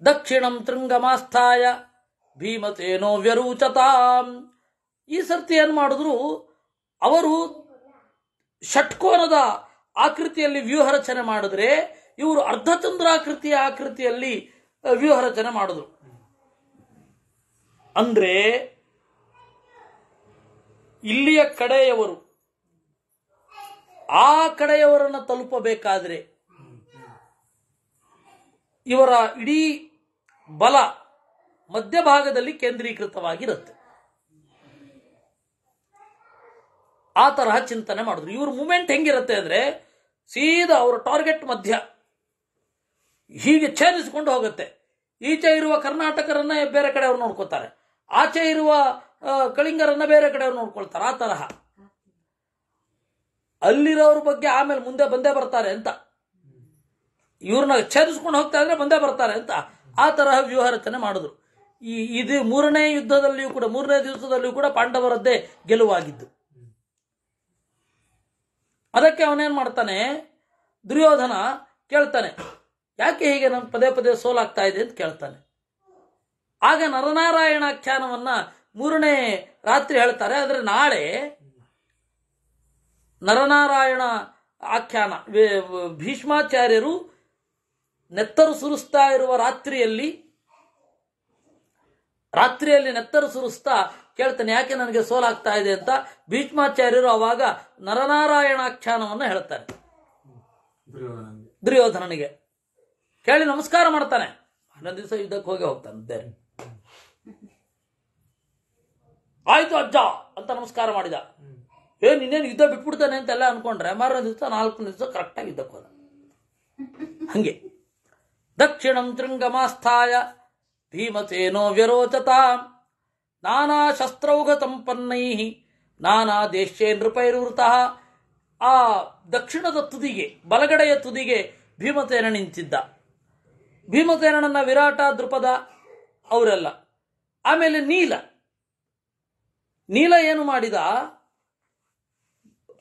ದಕ್ಷಿಣಂ ತೃಂಗಮಾಸ್ಥಾಯ ಭೀಮತೇನೋ ವ್ಯರೂಚತಾಂ ಈ ಸರ್ತಿ ಏನು ಮಾಡಿದ್ರು ಅವರು ಷಟ್ಕೋನದ ಆಕೃತಿಯಲ್ಲಿ ವ್ಯೂಹರಚನೆ ಮಾಡಿದ್ರೆ ಇವರು ಅರ್ಧಚಂದ್ರಾಕೃತಿಯ ಆಕೃತಿಯಲ್ಲಿ ವ್ಯೂಹರಚನೆ ಮಾಡಿದ್ರು ಅಂದ್ರೆ ಇಲ್ಲಿಯ ಕಡೆಯವರು ಆ ಕಡೆಯವರನ್ನು ತಲುಪಬೇಕಾದ್ರೆ ಇವರ ಇಡೀ ಬಲ ಮಧ್ಯಭಾಗದಲ್ಲಿ ಕೇಂದ್ರೀಕೃತವಾಗಿರುತ್ತೆ ಆ ತರಹ ಚಿಂತನೆ ಮಾಡಿದ್ರು ಇವ್ರ ಮೂಮೆಂಟ್ ಹೆಂಗಿರುತ್ತೆ ಅಂದ್ರೆ ಸೀದಾ ಅವರ ಟಾರ್ಗೆಟ್ ಮಧ್ಯ ಹೀಗೆ ಛೇದಿಸಿಕೊಂಡು ಹೋಗುತ್ತೆ ಈಚೆ ಇರುವ ಕರ್ನಾಟಕರನ್ನ ಬೇರೆ ಕಡೆ ಅವ್ರು ನೋಡ್ಕೋತಾರೆ ಆಚೆ ಇರುವ ಕಳಿಂಗರನ್ನ ಬೇರೆ ಕಡೆ ಅವ್ರು ನೋಡ್ಕೊಳ್ತಾರೆ ಆ ತರಹ ಅಲ್ಲಿರೋರ ಬಗ್ಗೆ ಆಮೇಲೆ ಮುಂದೆ ಬಂದೇ ಬರ್ತಾರೆ ಅಂತ ಇವ್ರನ್ನ ಛೇದಿಸ್ಕೊಂಡು ಹೋಗ್ತಾ ಇದ್ರೆ ಬಂದೇ ಬರ್ತಾರೆ ಅಂತ ಆ ತರಹ ವ್ಯೂಹ ರಚನೆ ಮಾಡಿದ್ರು ಈ ಇದು ಮೂರನೇ ಯುದ್ಧದಲ್ಲಿಯೂ ಕೂಡ ಮೂರನೇ ದಿವಸದಲ್ಲಿಯೂ ಕೂಡ ಪಾಂಡವರದ್ದೇ ಗೆಲುವಾಗಿದ್ದು ಅದಕ್ಕೆ ಅವನೇನ್ ಮಾಡ್ತಾನೆ ದುರ್ಯೋಧನ ಕೇಳ್ತಾನೆ ಯಾಕೆ ಹೀಗೆ ನಮ್ಮ ಪದೇ ಪದೇ ಸೋಲಾಗ್ತಾ ಇದೆ ಅಂತ ಕೇಳ್ತಾನೆ ಆಗ ನರನಾರಾಯಣಾಖ್ಯಾನವನ್ನ ಮೂರನೇ ರಾತ್ರಿ ಹೇಳ್ತಾರೆ ಆದರೆ ನಾಳೆ ನರನಾರಾಯಣ ಆಖ್ಯಾನ ಭೀಷ್ಮಾಚಾರ್ಯರು ನೆತ್ತರು ಸುರಿಸ್ತಾ ಇರುವ ರಾತ್ರಿಯಲ್ಲಿ ರಾತ್ರಿಯಲ್ಲಿ ನೆತ್ತರು ಸುರಿಸ್ತಾ ಕೇಳ್ತಾನೆ ಯಾಕೆ ನನಗೆ ಸೋಲಾಗ್ತಾ ಇದೆ ಅಂತ ಭೀಷ್ಮಾಚಾರ್ಯರು ಅವಾಗ ನರನಾರಾಯಣಾಖ್ಯಾನವನ್ನು ಹೇಳ್ತಾರೆ ದುರ್ಯೋಧನನಿಗೆ ಕೇಳಿ ನಮಸ್ಕಾರ ಮಾಡ್ತಾನೆ ಹನ್ನೊಂದು ದಿವಸ ಯುದ್ಧಕ್ಕೆ ಹೋಗಿ ಹೋಗ್ತಾನೆ ಆಯ್ತು ಅಜ್ಜ ಅಂತ ನಮಸ್ಕಾರ ಮಾಡಿದ ಏ ನಿನ್ನೇನು ಯುದ್ಧ ಬಿಟ್ಬಿಡ್ತಾನೆ ಅಂತೆಲ್ಲ ಅನ್ಕೊಂಡ್ರೆ ಮಾರನೇ ದಿವಸ ನಾಲ್ಕು ದಿವಸ ಕರೆಕ್ಟಾಗಿ ಯುದ್ಧಕ್ಕೆ ಹೋದ ಹಂಗೆ ದಕ್ಷಿಣಂ ತೃಂಗಮಾಸ್ಥಾಯ ಧೀಮತೇನೋ ವ್ಯರೋಚತಾಂ ನಾನಾ ಶಸ್ತ್ರೌಘತಂಪನ್ನೈ ನಾನಾ ದೇಶೇ ನೃಪೈರೂರ್ತಃ ಆ ದಕ್ಷಿಣದ ತುದಿಗೆ ಬಲಗಡೆಯ ತುದಿಗೆ ಭೀಮತೇನ ನಿಂತಿದ್ದ ಭೀಮತೇನನ ವಿರಾಟ ದೃಪದ ಅವರೆಲ್ಲ ಆಮೇಲೆ ನೀಲ ನೀಲ ಏನು ಮಾಡಿದ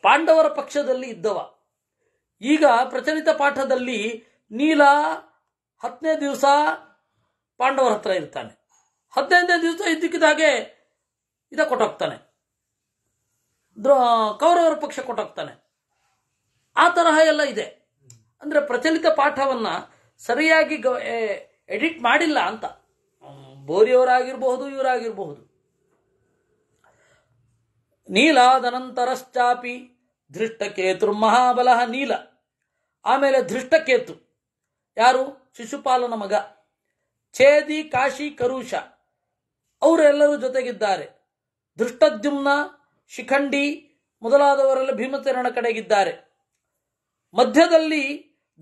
ಪಾಂಡವರ ಪಕ್ಷದಲ್ಲಿ ಇದ್ದವ ಈಗ ಪ್ರಚಲಿತ ಪಾಠದಲ್ಲಿ ನೀಲ ಹತ್ತನೇ ದಿವಸ ಪಾಂಡವರ ಹತ್ರ ಇರ್ತಾನೆ ಹದಿನೈದನೇ ದಿವಸ ಇದ್ದಕ್ಕಿದ್ದಾಗೆ ಹಾಗೆ ಇದ ಕೊಟ್ಟೋಗ್ತಾನೆ ಕೌರವರ ಪಕ್ಷ ಕೊಟ್ಟೋಗ್ತಾನೆ ಆ ತರಹ ಎಲ್ಲ ಇದೆ ಅಂದರೆ ಪ್ರಚಲಿತ ಪಾಠವನ್ನು ಸರಿಯಾಗಿ ಗ ಎಡಿಟ್ ಮಾಡಿಲ್ಲ ಅಂತ ಬೋರಿಯವರಾಗಿರಬಹುದು ಇವರಾಗಿರಬಹುದು ನೀಲಾದನಂತರಶ್ಚಾಪಿ ಧೃಷ್ಟಕೇತು ಮಹಾಬಲಹ ನೀಲ ಆಮೇಲೆ ಧೃಷ್ಟಕೇತು ಯಾರು ಶಿಶುಪಾಲನ ಮಗ ಛೇದಿ ಕಾಶಿ ಕರುಷ ಅವರೆಲ್ಲರೂ ಜೊತೆಗಿದ್ದಾರೆ ದೃಷ್ಟದ್ಯುಮ್ನ ಶಿಖಂಡಿ ಮೊದಲಾದವರೆಲ್ಲ ಭೀಮಸೇನನ ಕಡೆಗಿದ್ದಾರೆ ಮಧ್ಯದಲ್ಲಿ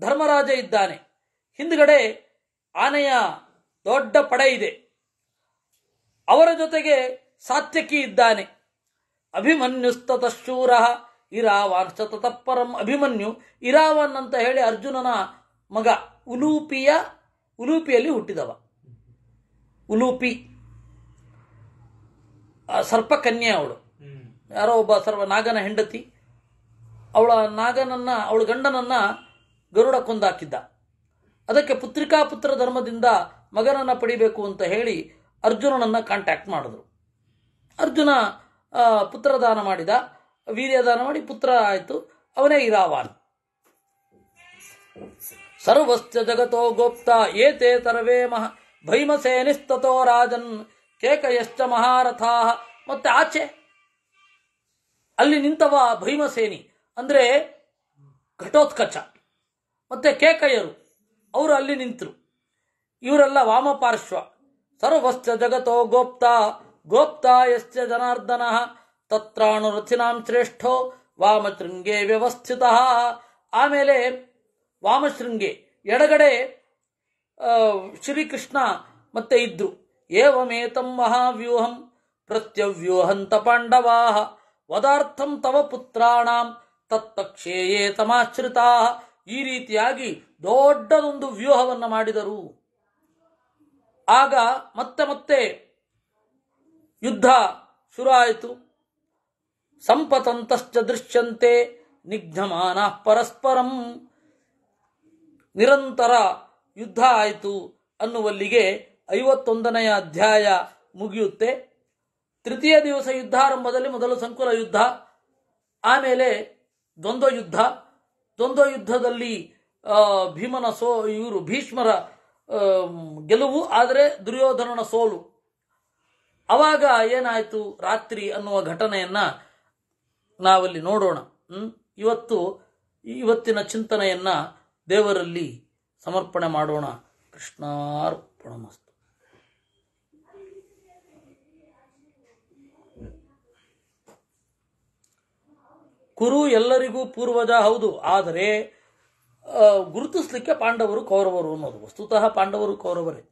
ಧರ್ಮರಾಜ ಇದ್ದಾನೆ ಹಿಂದ್ಗಡೆ ಆನೆಯ ದೊಡ್ಡ ಪಡೆ ಇದೆ ಅವರ ಜೊತೆಗೆ ಸಾತ್ಯಕಿ ಇದ್ದಾನೆ ಅಭಿಮನ್ಯುಸ್ತತಶೂರ ಇರಾವಾನ್ ಸತತಪ್ಪರಂ ಅಭಿಮನ್ಯು ಇರಾವನ್ ಅಂತ ಹೇಳಿ ಅರ್ಜುನನ ಮಗ ಉಲೂಪಿಯ ಉಲೂಪಿಯಲ್ಲಿ ಹುಟ್ಟಿದವ ಉಲೂಪಿ ಸರ್ಪಕನ್ಯೆ ಅವಳು ಯಾರೋ ಒಬ್ಬ ಸರ್ವ ನಾಗನ ಹೆಂಡತಿ ಅವಳ ನಾಗನನ್ನ ಅವಳ ಗಂಡನನ್ನ ಗರುಡ ಕೊಂದಾಕಿದ್ದ ಅದಕ್ಕೆ ಪುತ್ರಿಕಾ ಪುತ್ರ ಧರ್ಮದಿಂದ ಮಗನನ್ನ ಪಡಿಬೇಕು ಅಂತ ಹೇಳಿ ಅರ್ಜುನನನ್ನ ಕಾಂಟ್ಯಾಕ್ಟ್ ಮಾಡಿದ್ರು ಅರ್ಜುನ ಪುತ್ರದಾನ ಮಾಡಿದ ವೀರ್ಯದಾನ ಮಾಡಿ ಪುತ್ರ ಆಯಿತು ಅವನೇ ಇರಾವಾನ್ ಸರ್ವಸ್ಥ ಜಗತೋ ಗೋಪ್ತ ಏತೆ ತರವೇ ಮಹ ಭೈಮಸೇನಿಸ್ತೋ ರಾಜನ್ ಕೇಕಯಶ್ಚ ಮಹಾರಥಾ ಮತ್ತೆ ಆಚೆ ಅಲ್ಲಿ ನಿಂತವ ಭೈಮಸೇನಿ ಅಂದ್ರೆ ಘಟೋತ್ಕಚ ಮತ್ತೆ ಕೇಕಯ್ಯರು ಅವರು ಅಲ್ಲಿ ನಿಂತರು ಇವರೆಲ್ಲ ವಾಮಪಾರ್ಶ್ವ ಸರ್ವಸ್ಥ ಜಗತೋ ಗೋಪ್ತ ಗೋಪ್ತ ಯಶ್ಚ ಜನಾರ್ದನ ತತ್ರಾಣು ರಥಿನಾಂ ಶ್ರೇಷ್ಠೋ ವಾಮತೃಂಗೇ ವ್ಯವಸ್ಥಿತ ಆಮೇಲೆ ವಾಮಶೃಂಗಿ ಎಡಗಡೆ ಶ್ರೀಕೃಷ್ಣ ಮತ್ತೆ ಇದ್ರು ಏವಮೇತಂ ಮಹಾವ್ಯೂಹಂ ಪ್ರತ್ಯವ್ಯೂಹಂತ ಪಾಂಡವಾ ವದಾರ್ಥಂ ತವ ಪುತ್ರಾಣಾಂ ತತ್ತಕ್ಷೇಯೇ ತಮಾಶ್ರಿತಾ ಈ ರೀತಿಯಾಗಿ ದೊಡ್ಡದೊಂದು ವ್ಯೂಹವನ್ನು ಮಾಡಿದರು ಆಗ ಮತ್ತೆ ಮತ್ತೆ ಯುದ್ಧ ಶುರಾಯಿತು ಸಂಪತಂತಶ್ಚ ದೃಶ್ಯಂತೆ ನಿಗ್ಧಮಾನ ಪರಸ್ಪರಂ ನಿರಂತರ ಯುದ್ಧ ಆಯಿತು ಅನ್ನುವಲ್ಲಿಗೆ ಐವತ್ತೊಂದನೆಯ ಅಧ್ಯಾಯ ಮುಗಿಯುತ್ತೆ ತೃತೀಯ ದಿವಸ ಯುದ್ಧಾರಂಭದಲ್ಲಿ ಮೊದಲು ಸಂಕುಲ ಯುದ್ಧ ಆಮೇಲೆ ದ್ವಂದ್ವ ಯುದ್ಧ ದ್ವಂದ್ವ ಯುದ್ಧದಲ್ಲಿ ಭೀಮನ ಸೋ ಇವರು ಭೀಷ್ಮರ ಗೆಲುವು ಆದರೆ ದುರ್ಯೋಧನನ ಸೋಲು ಅವಾಗ ಏನಾಯಿತು ರಾತ್ರಿ ಅನ್ನುವ ಘಟನೆಯನ್ನ ನಾವಲ್ಲಿ ನೋಡೋಣ ಇವತ್ತು ಇವತ್ತಿನ ಚಿಂತನೆಯನ್ನ ದೇವರಲ್ಲಿ ಸಮರ್ಪಣೆ ಮಾಡೋಣ ಮಸ್ತು ಕುರು ಎಲ್ಲರಿಗೂ ಪೂರ್ವಜ ಹೌದು ಆದರೆ ಗುರುತಿಸ್ಲಿಕ್ಕೆ ಪಾಂಡವರು ಕೌರವರು ಅನ್ನೋದು ವಸ್ತುತಃ ಪಾಂಡವರು ಕೌರವರೇ